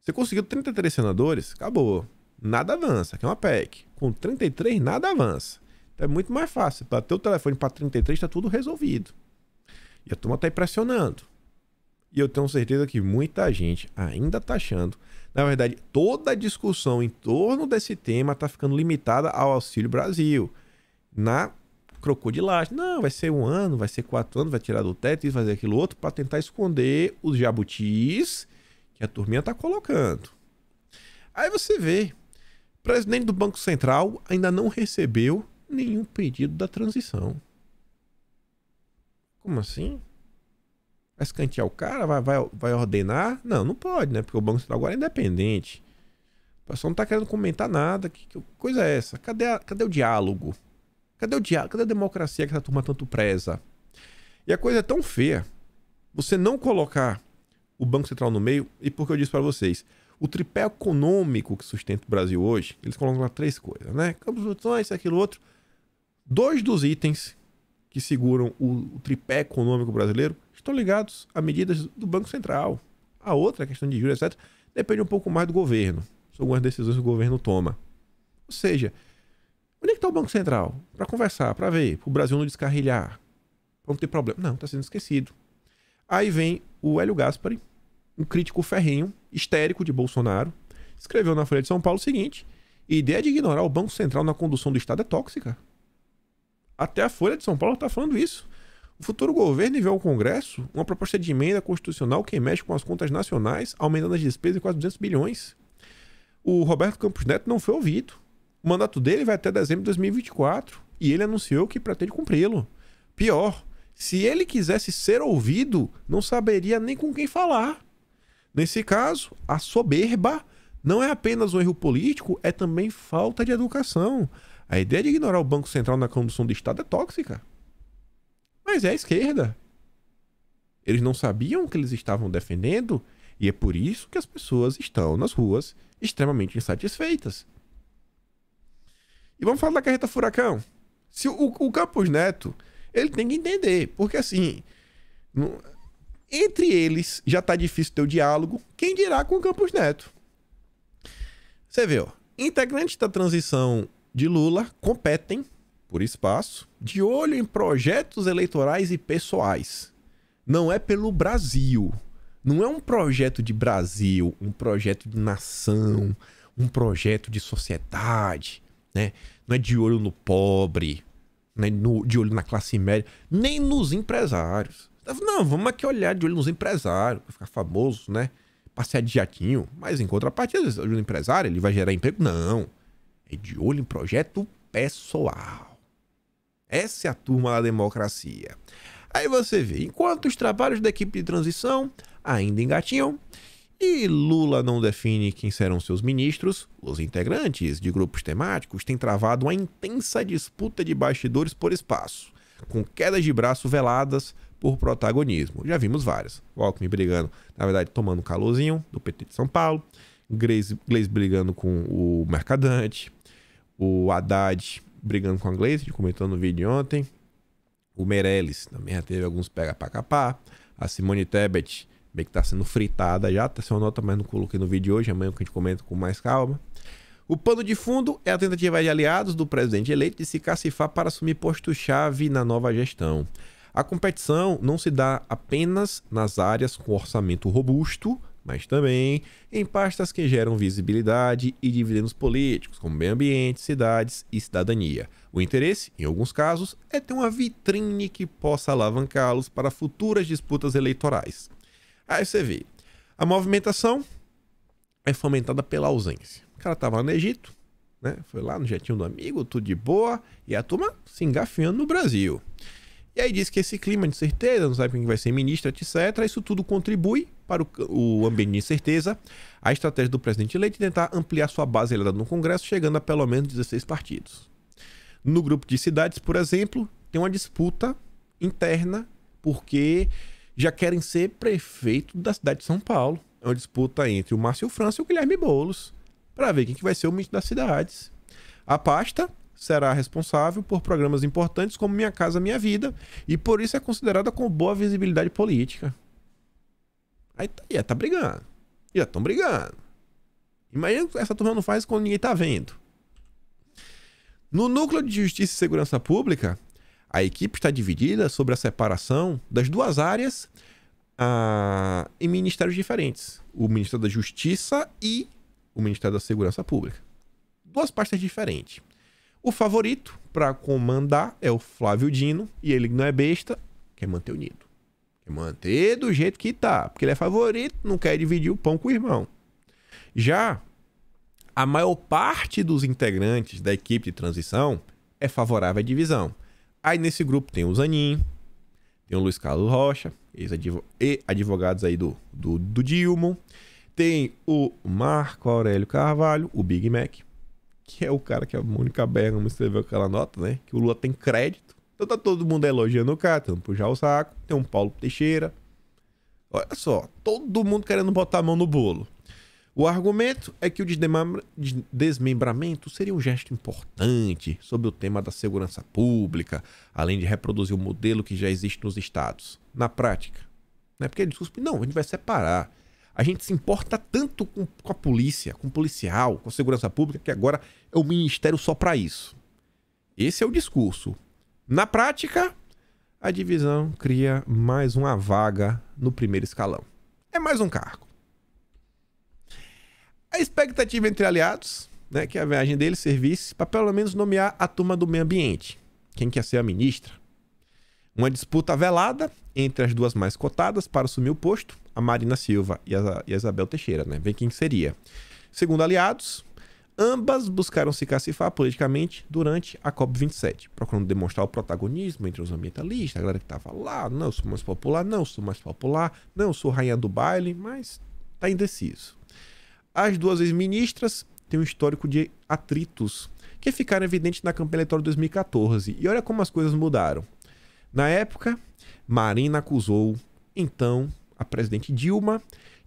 Você conseguiu 33 senadores? Acabou. Nada avança, que é uma PEC. Com 33, nada avança. Então é muito mais fácil. Tá, ter o telefone para 33, tá tudo resolvido. E a turma tá impressionando. E eu tenho certeza que muita gente ainda tá achando. Na verdade, toda a discussão em torno desse tema tá ficando limitada ao Auxílio Brasil. Na crocodilagem. Não, vai ser um ano, vai ser quatro anos, vai tirar do teto e fazer aquilo outro para tentar esconder os jabutis que a turminha tá colocando. Aí você vê, o presidente do Banco Central ainda não recebeu nenhum pedido da transição. Como assim? Vai escantear o cara? Vai, vai, vai ordenar? Não, não pode, né? Porque o Banco Central agora é independente. O pessoal não tá querendo comentar nada. Que, que coisa é essa? Cadê, a, cadê o diálogo? Cadê o diálogo? Cadê a democracia que essa turma tanto preza? E a coisa é tão feia. Você não colocar o Banco Central no meio, e porque eu disse para vocês, o tripé econômico que sustenta o Brasil hoje, eles colocam lá três coisas, né? Campos isso, aquilo, outro. Dois dos itens que seguram o, o tripé econômico brasileiro estão ligados a medidas do Banco Central. A outra, a questão de juros, etc., depende um pouco mais do governo. São algumas decisões que o governo toma. Ou seja, Onde é que está o Banco Central? Para conversar, para ver, para o Brasil não descarrilhar, para não ter problema. Não, está sendo esquecido. Aí vem o Hélio Gaspari, um crítico ferrenho, histérico de Bolsonaro, escreveu na Folha de São Paulo o seguinte: ideia de ignorar o Banco Central na condução do Estado é tóxica. Até a Folha de São Paulo está falando isso. O futuro governo enviou ao Congresso uma proposta de emenda constitucional que mexe com as contas nacionais, aumentando as despesas em quase 200 bilhões. O Roberto Campos Neto não foi ouvido. O mandato dele vai até dezembro de 2024 e ele anunciou que pretende cumpri-lo. Pior, se ele quisesse ser ouvido, não saberia nem com quem falar. Nesse caso, a soberba não é apenas um erro político, é também falta de educação. A ideia de ignorar o Banco Central na condução do Estado é tóxica. Mas é a esquerda. Eles não sabiam o que eles estavam defendendo e é por isso que as pessoas estão nas ruas extremamente insatisfeitas. E vamos falar da carreta furacão. Se o, o Campos Neto, ele tem que entender, porque assim, no, entre eles já tá difícil ter o diálogo, quem dirá com o Campos Neto? Você vê, ó, integrantes da transição de Lula competem por espaço, de olho em projetos eleitorais e pessoais. Não é pelo Brasil. Não é um projeto de Brasil, um projeto de nação, um projeto de sociedade né? Não é de olho no pobre, né? No, de olho na classe média, nem nos empresários. Tá Não, vamos aqui olhar de olho nos empresários, ficar famoso, né? Passear de jatinho, mas em contrapartida, o empresário, ele vai gerar emprego? Não. É de olho em projeto pessoal. Essa é a turma da democracia. Aí você vê, enquanto os trabalhos da equipe de transição ainda engatinham, e Lula não define quem serão seus ministros. Os integrantes de grupos temáticos têm travado uma intensa disputa de bastidores por espaço, com quedas de braço veladas por protagonismo. Já vimos várias. O Alckmin brigando, na verdade, tomando calorzinho do PT de São Paulo. Gleisi, brigando com o Mercadante. O Haddad brigando com a Gleisi, comentando no vídeo de ontem. O Meirelles também já teve alguns pega pra capar. A Simone Tebet Bem que está sendo fritada já, tá sendo nota, mas não coloquei no vídeo hoje, amanhã que a gente comenta com mais calma. O pano de fundo é a tentativa de aliados do presidente eleito de se cacifar para assumir posto-chave na nova gestão. A competição não se dá apenas nas áreas com orçamento robusto, mas também em pastas que geram visibilidade e dividendos políticos, como meio ambiente, cidades e cidadania. O interesse, em alguns casos, é ter uma vitrine que possa alavancá-los para futuras disputas eleitorais. Aí você vê. A movimentação é fomentada pela ausência. O cara tava no Egito, né? Foi lá no jetinho do amigo, tudo de boa, e a turma se engafiando no Brasil. E aí diz que esse clima de incerteza, não sabe quem vai ser ministro, etc., isso tudo contribui para o, ambiente de incerteza, a estratégia do presidente eleito tentar ampliar sua base elevada no Congresso, chegando a pelo menos 16 partidos. No grupo de cidades, por exemplo, tem uma disputa interna, porque já querem ser prefeito da cidade de São Paulo. É uma disputa entre o Márcio França e o Guilherme Boulos para ver quem que vai ser o Mito das cidades. A pasta será responsável por programas importantes como Minha Casa Minha Vida e por isso é considerada com boa visibilidade política. Aí tá, já tá brigando. Já estão brigando. Imagina essa turma não faz quando ninguém tá vendo. No núcleo de justiça e segurança pública, a equipe está dividida sobre a separação das duas áreas ah, em ministérios diferentes: o Ministério da Justiça e o Ministério da Segurança Pública. Duas pastas diferentes. O favorito para comandar é o Flávio Dino, e ele não é besta, quer manter unido. Quer manter do jeito que tá, porque ele é favorito, não quer dividir o pão com o irmão. Já a maior parte dos integrantes da equipe de transição é favorável à divisão. Aí nesse grupo tem o Zanin, tem o Luiz Carlos Rocha, ex-advogados aí do, do, do Dilma. Tem o Marco Aurélio Carvalho, o Big Mac, que é o cara que a Mônica Bergamo escreveu aquela nota, né? Que o Lula tem crédito. Então tá todo mundo elogiando o cara, tentando puxar o saco. Tem um Paulo Teixeira. Olha só, todo mundo querendo botar a mão no bolo. O argumento é que o desmembramento seria um gesto importante sobre o tema da segurança pública, além de reproduzir o modelo que já existe nos estados. Na prática, é porque ele discurso, não, a gente vai separar. A gente se importa tanto com, com a polícia, com o policial, com a segurança pública, que agora é o ministério só para isso. Esse é o discurso. Na prática, a divisão cria mais uma vaga no primeiro escalão. É mais um cargo. A expectativa entre aliados, né, que é a viagem dele servisse para pelo menos nomear a turma do meio ambiente, quem quer ser a ministra. Uma disputa velada entre as duas mais cotadas para assumir o posto, a Marina Silva e a Isabel Teixeira, né? quem seria. Segundo aliados, ambas buscaram se cacifar politicamente durante a COP27, procurando demonstrar o protagonismo entre os ambientalistas, a galera que tava lá, não, eu sou mais popular, não, eu sou mais popular, não, eu sou rainha do baile, mas tá indeciso. As duas ex-ministras têm um histórico de atritos que ficaram evidentes na campanha eleitoral de 2014. E olha como as coisas mudaram. Na época, Marina acusou então a presidente Dilma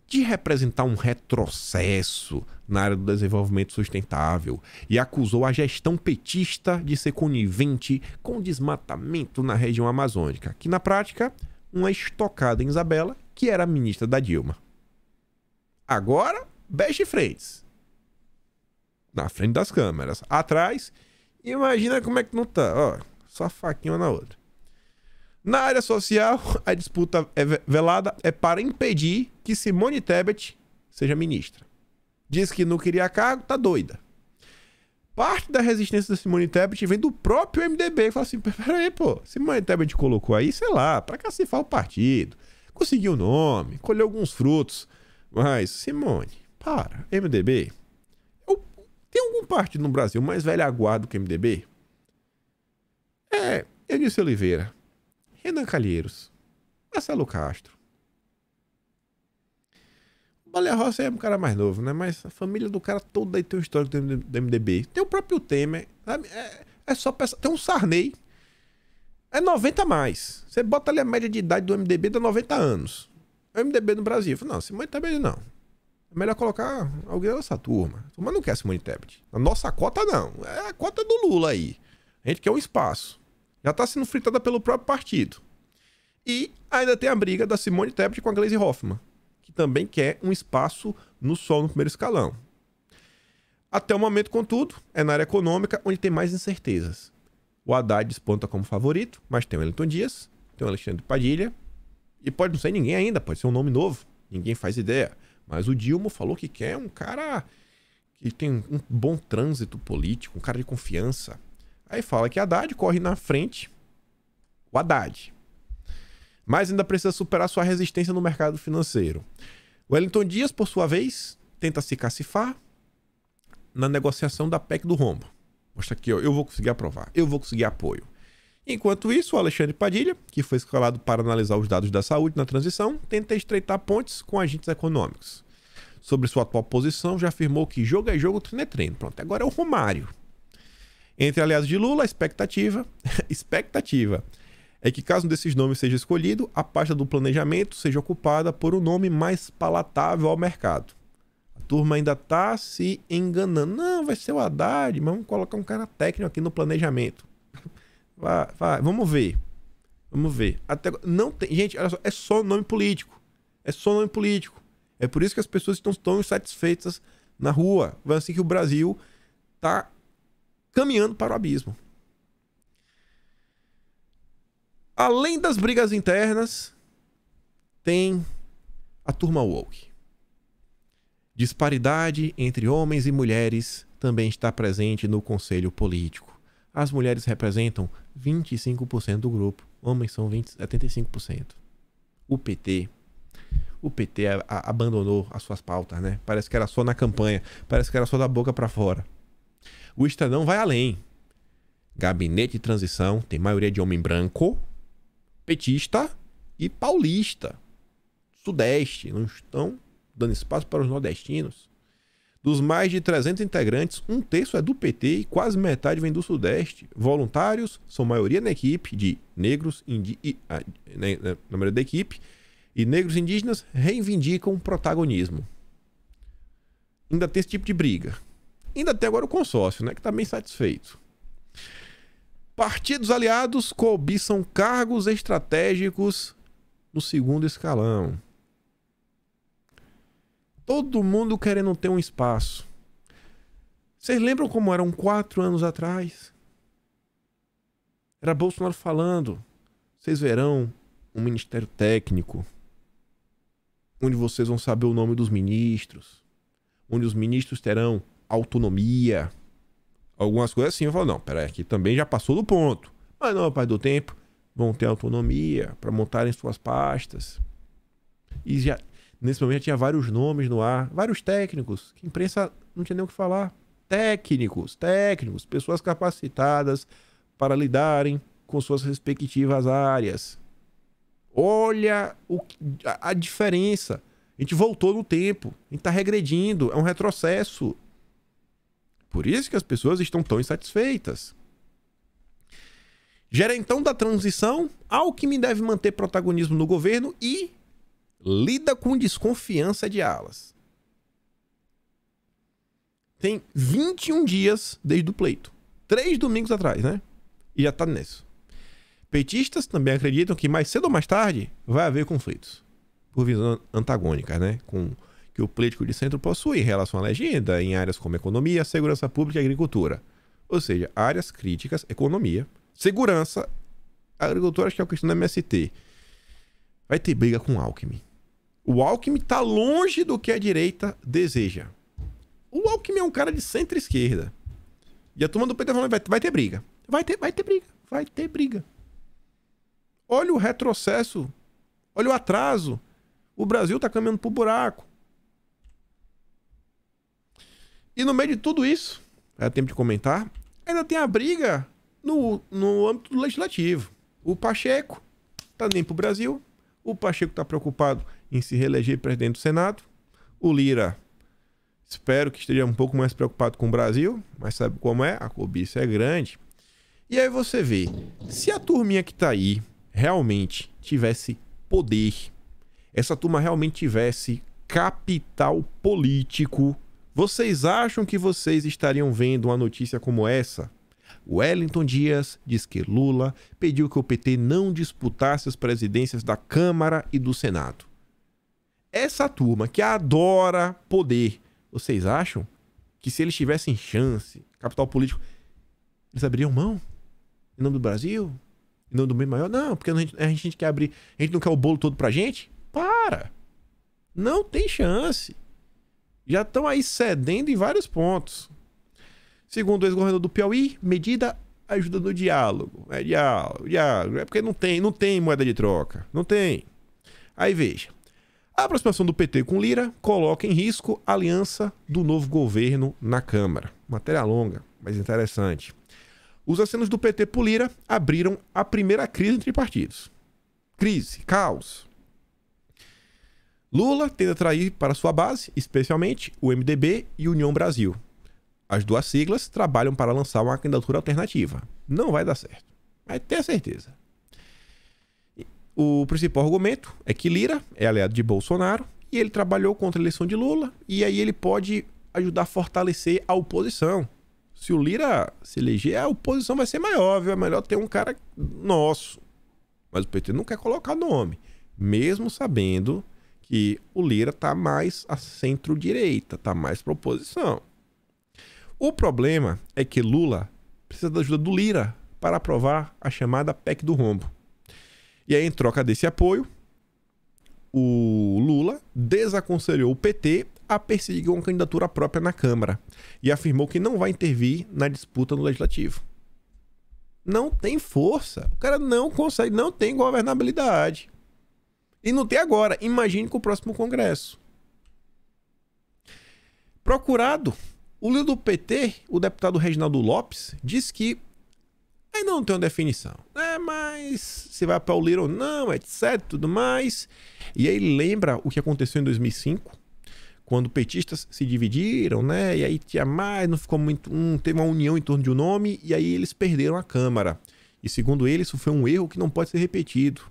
de representar um retrocesso na área do desenvolvimento sustentável e acusou a gestão petista de ser conivente com o desmatamento na região amazônica, que na prática, uma estocada em Isabela, que era ministra da Dilma. Agora, Best Freitas. Na frente das câmeras. Atrás, imagina como é que não tá. Ó, só faquinha na outra. Na área social, (laughs) a disputa é velada é para impedir que Simone Tebet seja ministra. Diz que não queria cargo, tá doida. Parte da resistência da Simone Tebet vem do próprio MDB, que fala assim, peraí, pô, Simone Tebet colocou aí, sei lá, pra cacifar o partido, conseguiu o nome, colheu alguns frutos, mas, Simone, para, MDB. Eu, tem algum partido no Brasil mais velho aguardo que MDB? É, Eunice Oliveira, Renan Calheiros, Marcelo Castro. O Baleia é um cara mais novo, né? Mas a família do cara toda aí tem um histórico do MDB. Tem o próprio Temer, sabe? É, é só pensar. Tem um Sarney. É 90 a mais. Você bota ali a média de idade do MDB dá 90 anos. O MDB no Brasil. Não, Simone também tá não. É melhor colocar alguém da nossa turma. Mas não quer Simone Tebet. A nossa cota não. É a cota do Lula aí. A gente quer um espaço. Já está sendo fritada pelo próprio partido. E ainda tem a briga da Simone Tebet com a Glaze Hoffmann, que também quer um espaço no sol no primeiro escalão. Até o momento, contudo, é na área econômica onde tem mais incertezas. O Haddad desponta como favorito, mas tem o Wellington Dias, tem o Alexandre Padilha, e pode não ser ninguém ainda, pode ser um nome novo, ninguém faz ideia. Mas o Dilma falou que quer um cara que tem um bom trânsito político, um cara de confiança. Aí fala que Haddad corre na frente. O Haddad. Mas ainda precisa superar sua resistência no mercado financeiro. Wellington Dias, por sua vez, tenta se cacifar na negociação da PEC do rombo. Mostra aqui, ó, eu vou conseguir aprovar, eu vou conseguir apoio. Enquanto isso, o Alexandre Padilha, que foi escalado para analisar os dados da saúde na transição, tenta estreitar pontes com agentes econômicos. Sobre sua atual posição, já afirmou que jogo é jogo, treino é treino. Pronto, agora é o Romário. Entre aliados de Lula, a expectativa, (laughs) expectativa é que caso um desses nomes seja escolhido, a pasta do planejamento seja ocupada por um nome mais palatável ao mercado. A turma ainda está se enganando. Não, vai ser o Haddad, mas vamos colocar um cara técnico aqui no planejamento. Vai, vai, vamos ver. Vamos ver. Até não tem, gente, olha só, é só nome político. É só nome político. É por isso que as pessoas estão tão insatisfeitas na rua. Vai assim que o Brasil está caminhando para o abismo. Além das brigas internas, tem a turma woke. Disparidade entre homens e mulheres também está presente no conselho político. As mulheres representam 25% do grupo, homens são 20, 75%. O PT o PT a, a, abandonou as suas pautas, né? Parece que era só na campanha, parece que era só da boca para fora. O Estadão vai além. Gabinete de transição tem maioria de homem branco, petista e paulista. Sudeste não estão dando espaço para os nordestinos. Dos mais de 300 integrantes, um terço é do PT e quase metade vem do Sudeste. Voluntários são maioria na equipe de negros, indi... ah, na, maioria da equipe, e negros indígenas reivindicam protagonismo. Ainda tem esse tipo de briga. Ainda tem agora o consórcio, né, que está bem satisfeito. Partidos aliados cobiçam cargos estratégicos no segundo escalão. Todo mundo querendo ter um espaço. Vocês lembram como eram quatro anos atrás? Era Bolsonaro falando: vocês verão um ministério técnico, onde vocês vão saber o nome dos ministros, onde os ministros terão autonomia. Algumas coisas assim, eu falo: não, peraí, aqui também já passou do ponto. Mas não, pai do tempo, vão ter autonomia para montarem suas pastas. E já Nesse momento já tinha vários nomes no ar, vários técnicos, que a imprensa não tinha nem o que falar. Técnicos, técnicos, pessoas capacitadas para lidarem com suas respectivas áreas. Olha o, a, a diferença. A gente voltou no tempo, a gente está regredindo, é um retrocesso. Por isso que as pessoas estão tão insatisfeitas. gera então da transição, ao que me deve manter protagonismo no governo e lida com desconfiança de alas. Tem 21 dias desde o pleito. Três domingos atrás, né? E já tá nisso. Petistas também acreditam que mais cedo ou mais tarde vai haver conflitos por visão antagônica, né? Com que o político de centro possui em relação à legenda em áreas como economia, segurança pública e agricultura. Ou seja, áreas críticas, economia, segurança, agricultura, acho que é o questão da MST. Vai ter briga com Alckmin. O Alckmin está longe do que a direita deseja. O Alckmin é um cara de centro-esquerda. E a turma do PT tá falando, vai, vai ter briga. Vai ter, vai ter briga. Vai ter briga. Olha o retrocesso. Olha o atraso. O Brasil está caminhando pro buraco. E no meio de tudo isso, é tempo de comentar, ainda tem a briga no, no âmbito do legislativo. O Pacheco tá nem pro Brasil. O Pacheco tá preocupado em se reeleger presidente do Senado. O Lira, espero que esteja um pouco mais preocupado com o Brasil, mas sabe como é? A cobiça é grande. E aí você vê, se a turminha que está aí realmente tivesse poder, essa turma realmente tivesse capital político, vocês acham que vocês estariam vendo uma notícia como essa? Wellington Dias diz que Lula pediu que o PT não disputasse as presidências da Câmara e do Senado. Essa turma que adora poder, vocês acham que se eles tivessem chance, capital político, eles abririam mão? Em nome do Brasil? Em nome do bem maior? Não, porque a gente, a gente quer abrir. A gente não quer o bolo todo pra gente? Para! Não tem chance. Já estão aí cedendo em vários pontos. Segundo o ex-governador do Piauí, medida ajuda no diálogo. É diálogo, diálogo. É porque não tem, não tem moeda de troca. Não tem. Aí veja. A aproximação do PT com Lira coloca em risco a aliança do novo governo na Câmara. Matéria longa, mas interessante. Os acenos do PT por Lira abriram a primeira crise entre partidos. Crise, caos. Lula tenta atrair para sua base, especialmente o MDB e União Brasil. As duas siglas trabalham para lançar uma candidatura alternativa. Não vai dar certo. Mas tenha certeza. O principal argumento é que Lira é aliado de Bolsonaro e ele trabalhou contra a eleição de Lula e aí ele pode ajudar a fortalecer a oposição. Se o Lira se eleger, a oposição vai ser maior, viu? É melhor ter um cara nosso. Mas o PT não quer colocar nome, mesmo sabendo que o Lira tá mais à centro-direita, tá mais pra oposição. O problema é que Lula precisa da ajuda do Lira para aprovar a chamada PEC do rombo. E aí, em troca desse apoio, o Lula desaconselhou o PT a perseguir uma candidatura própria na Câmara e afirmou que não vai intervir na disputa no Legislativo. Não tem força. O cara não consegue, não tem governabilidade. E não tem agora. Imagine com o próximo Congresso. Procurado, o líder do PT, o deputado Reginaldo Lopes, diz que não tem uma definição. É, mas se vai o Lira ou não, etc, tudo mais. E aí lembra o que aconteceu em 2005? Quando petistas se dividiram, né? E aí tinha mais, não ficou muito. Um, teve uma união em torno de um nome, e aí eles perderam a Câmara. E segundo ele, isso foi um erro que não pode ser repetido.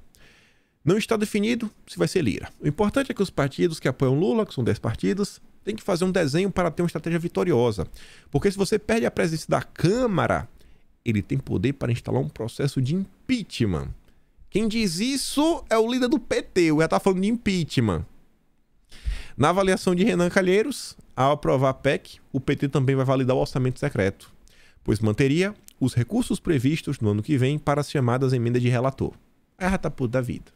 Não está definido se vai ser Lira. O importante é que os partidos que apoiam Lula, que são 10 partidos, têm que fazer um desenho para ter uma estratégia vitoriosa. Porque se você perde a presença da Câmara, ele tem poder para instalar um processo de impeachment. Quem diz isso é o líder do PT, O já está falando de impeachment. Na avaliação de Renan Calheiros, ao aprovar a PEC, o PT também vai validar o orçamento secreto, pois manteria os recursos previstos no ano que vem para as chamadas emendas de relator. A ah, rata tá puta da vida.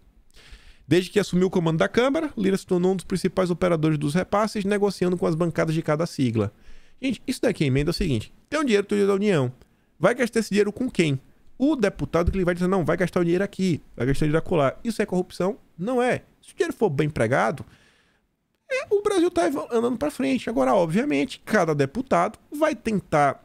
Desde que assumiu o comando da Câmara, Lira se tornou um dos principais operadores dos repasses, negociando com as bancadas de cada sigla. Gente, isso daqui a emenda é o seguinte: tem um dinheiro do da União. Vai gastar esse dinheiro com quem? O deputado que ele vai dizer, não, vai gastar o dinheiro aqui, vai gastar o dinheiro acolá. Isso é corrupção? Não é. Se o dinheiro for bem empregado, é, o Brasil está andando para frente. Agora, obviamente, cada deputado vai tentar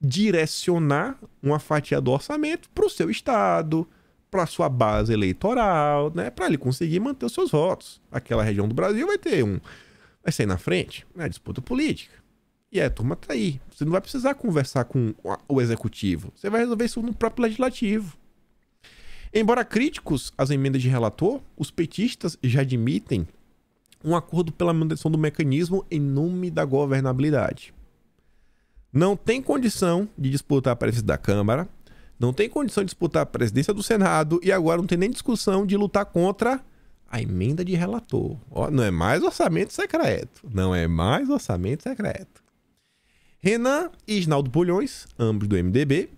direcionar uma fatia do orçamento para o seu estado, para sua base eleitoral, né, para ele conseguir manter os seus votos. Aquela região do Brasil vai ter um vai sair na frente, né, disputa política. E a turma tá aí. Você não vai precisar conversar com o executivo. Você vai resolver isso no próprio legislativo. Embora críticos às emendas de relator, os petistas já admitem um acordo pela manutenção do mecanismo em nome da governabilidade. Não tem condição de disputar a presidência da Câmara, não tem condição de disputar a presidência do Senado e agora não tem nem discussão de lutar contra a emenda de relator. Ó, não é mais orçamento secreto. Não é mais orçamento secreto. Renan e Isnaldo Polhões, ambos do MDB,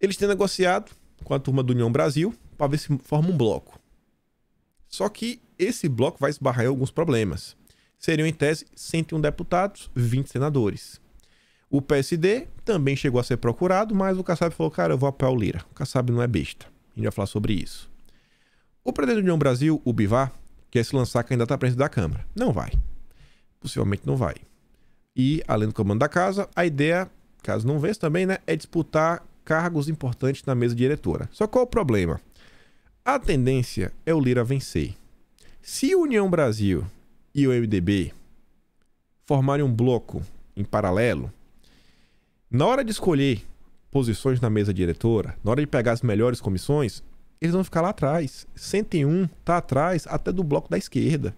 eles têm negociado com a turma do União Brasil para ver se forma um bloco. Só que esse bloco vai esbarrar em alguns problemas. Seriam, em tese, 101 deputados, 20 senadores. O PSD também chegou a ser procurado, mas o Kassab falou: cara, eu vou apoiar o Lira. O Kassab não é besta. A gente vai falar sobre isso. O presidente do União Brasil, o Bivar, quer se lançar candidato à presidência da Câmara. Não vai. Possivelmente não vai. E, além do comando da casa, a ideia, caso não vença também, né, é disputar cargos importantes na mesa diretora. Só qual o problema? A tendência é o Lira vencer. Se a União Brasil e o MDB formarem um bloco em paralelo, na hora de escolher posições na mesa diretora, na hora de pegar as melhores comissões, eles vão ficar lá atrás. 101 está atrás até do bloco da esquerda.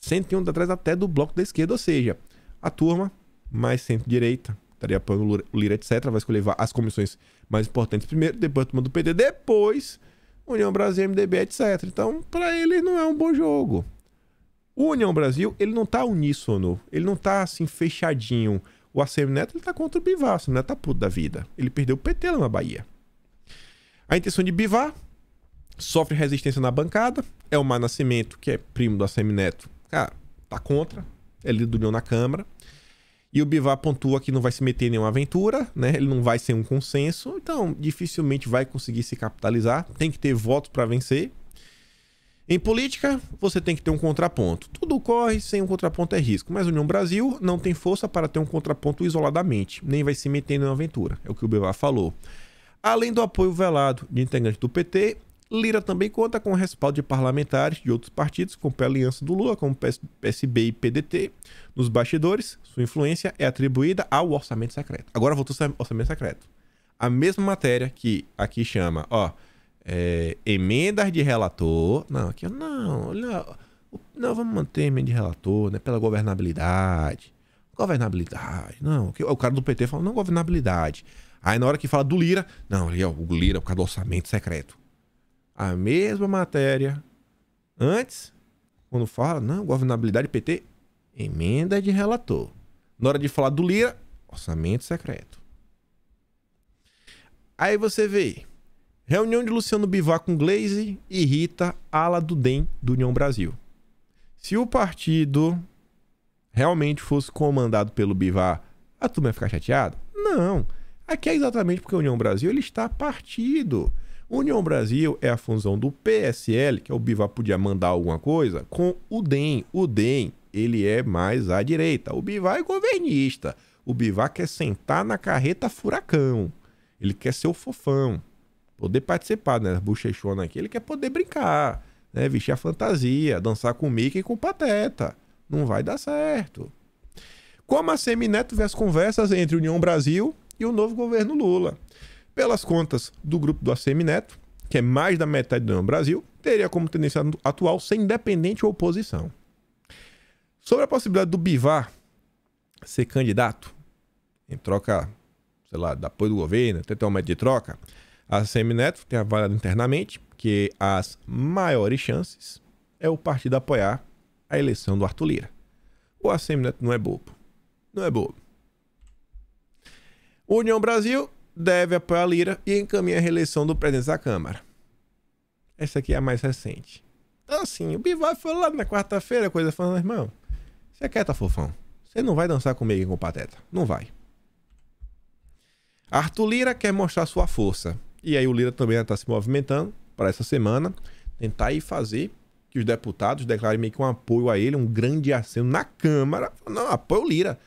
101 atrás até do bloco da esquerda, ou seja, a turma mais centro-direita, estaria apoiando o Lira, etc., vai escolher as comissões mais importantes primeiro, depois a turma do PT, depois União Brasil, MDB, etc. Então, para ele não é um bom jogo. O União Brasil, ele não tá uníssono, ele não tá assim fechadinho. O ACM Neto, ele tá contra o Bivar, o ACM né? Neto tá puto da vida. Ele perdeu o PT lá na Bahia. A intenção de Bivar sofre resistência na bancada, é o Mar Nascimento, que é primo do ACM Neto, cara, tá contra. É líder do União na Câmara. E o Bivar pontua que não vai se meter em nenhuma aventura, né? Ele não vai ser um consenso, então dificilmente vai conseguir se capitalizar. Tem que ter votos para vencer. Em política, você tem que ter um contraponto. Tudo ocorre sem um contraponto é risco, mas União Brasil não tem força para ter um contraponto isoladamente, nem vai se meter em nenhuma aventura. É o que o Bivar falou. Além do apoio velado de integrantes do PT Lira também conta com o respaldo de parlamentares de outros partidos, como a aliança do Lula, como PSB e PDT. Nos bastidores, sua influência é atribuída ao orçamento secreto. Agora voltou ao orçamento secreto. A mesma matéria que aqui chama, ó, é, emendas de relator. Não, aqui não, olha, não vamos manter emenda de relator, né, pela governabilidade. Governabilidade, não. O cara do PT fala, não, governabilidade. Aí na hora que fala do Lira, não, o Lira, por causa do orçamento secreto a mesma matéria antes, quando fala, não, governabilidade PT, emenda de relator. Na hora de falar do Lira, orçamento secreto. Aí você vê. Reunião de Luciano Bivar com Glaze irrita ala do DEM do União Brasil. Se o partido realmente fosse comandado pelo Bivar, a turma ia ficar chateada? Não. Aqui é exatamente porque a União Brasil ele está partido. União Brasil é a fusão do PSL, que é o Bivar podia mandar alguma coisa, com o DEM. O DEM, ele é mais à direita. O Bivar é governista. O Bivar quer sentar na carreta furacão. Ele quer ser o fofão. Poder participar, né? Bochechona aqui. Ele quer poder brincar, né? Vestir a fantasia, dançar com o Mickey e com o Pateta. Não vai dar certo. Como a Semineto vê as conversas entre União Brasil e o novo governo Lula pelas contas do grupo do ACM Neto, que é mais da metade do Brasil, teria como tendência atual ser independente ou oposição. Sobre a possibilidade do Bivar ser candidato, em troca, sei lá, da apoio do governo, até ter um método de troca, a ACM Neto tem avaliado internamente que as maiores chances é o partido apoiar a eleição do Arthur Lira. O ACM Neto não é bobo. Não é bobo. União Brasil deve apoiar Lira e encaminha a reeleição do presidente da Câmara. Essa aqui é a mais recente. Então, assim, o Bivar foi lá na quarta-feira, coisa falando, irmão, você é quer tá fofão? Você não vai dançar comigo com o Pateta. Não vai. Arthur Lira quer mostrar sua força. E aí o Lira também está se movimentando para essa semana. Tentar aí fazer que os deputados declarem meio que um apoio a ele, um grande aceno na Câmara. Não, apoio o Lira.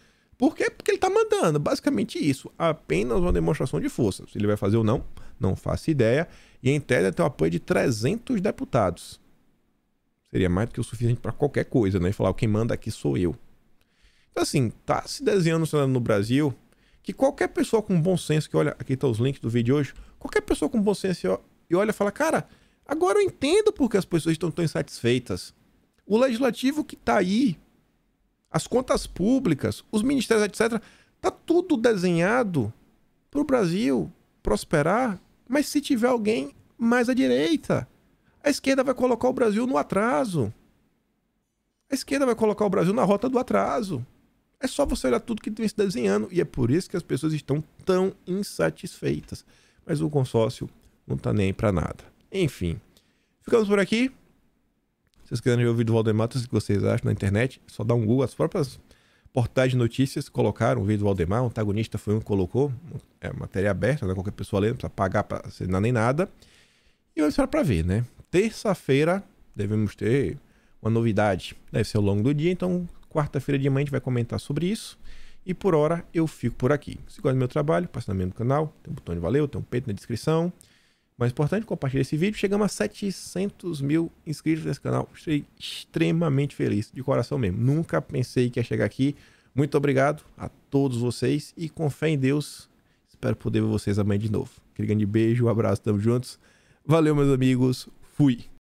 Por quê? Porque ele está mandando. Basicamente isso. Apenas uma demonstração de força. Se ele vai fazer ou não, não faço ideia. E em tese tem o apoio de 300 deputados. Seria mais do que o suficiente para qualquer coisa, né? E falar, quem manda aqui sou eu. Então, assim, tá se desenhando um cenário no Brasil que qualquer pessoa com bom senso, que olha, aqui estão tá os links do vídeo hoje, qualquer pessoa com bom senso e olha e fala, cara, agora eu entendo porque as pessoas estão tão insatisfeitas. O legislativo que está aí as contas públicas, os ministérios, etc. Tá tudo desenhado para o Brasil prosperar, mas se tiver alguém mais à direita, a esquerda vai colocar o Brasil no atraso. A esquerda vai colocar o Brasil na rota do atraso. É só você olhar tudo que tem se desenhando. E é por isso que as pessoas estão tão insatisfeitas. Mas o consórcio não está nem para nada. Enfim, ficamos por aqui. Se vocês quiserem ouvir do Valdemar, o que vocês acham na internet, é só dá um Google. As próprias portais de notícias colocaram o vídeo do Valdemar, o antagonista foi um que colocou. É matéria aberta, né? qualquer pessoa lendo, não precisa pagar pra assinar nem nada. E vamos esperar para ver, né? Terça-feira devemos ter uma novidade. Deve ser ao longo do dia, então quarta-feira de manhã a gente vai comentar sobre isso. E por hora eu fico por aqui. Se gosta do meu trabalho, passe no mesmo canal, tem um botão de valeu, tem um peito na descrição mais é importante, compartilhe esse vídeo. Chegamos a 700 mil inscritos nesse canal. Estou extremamente feliz, de coração mesmo. Nunca pensei que ia chegar aqui. Muito obrigado a todos vocês e com fé em Deus, espero poder ver vocês amanhã de novo. Aquele grande beijo, um abraço, tamo juntos. Valeu, meus amigos. Fui.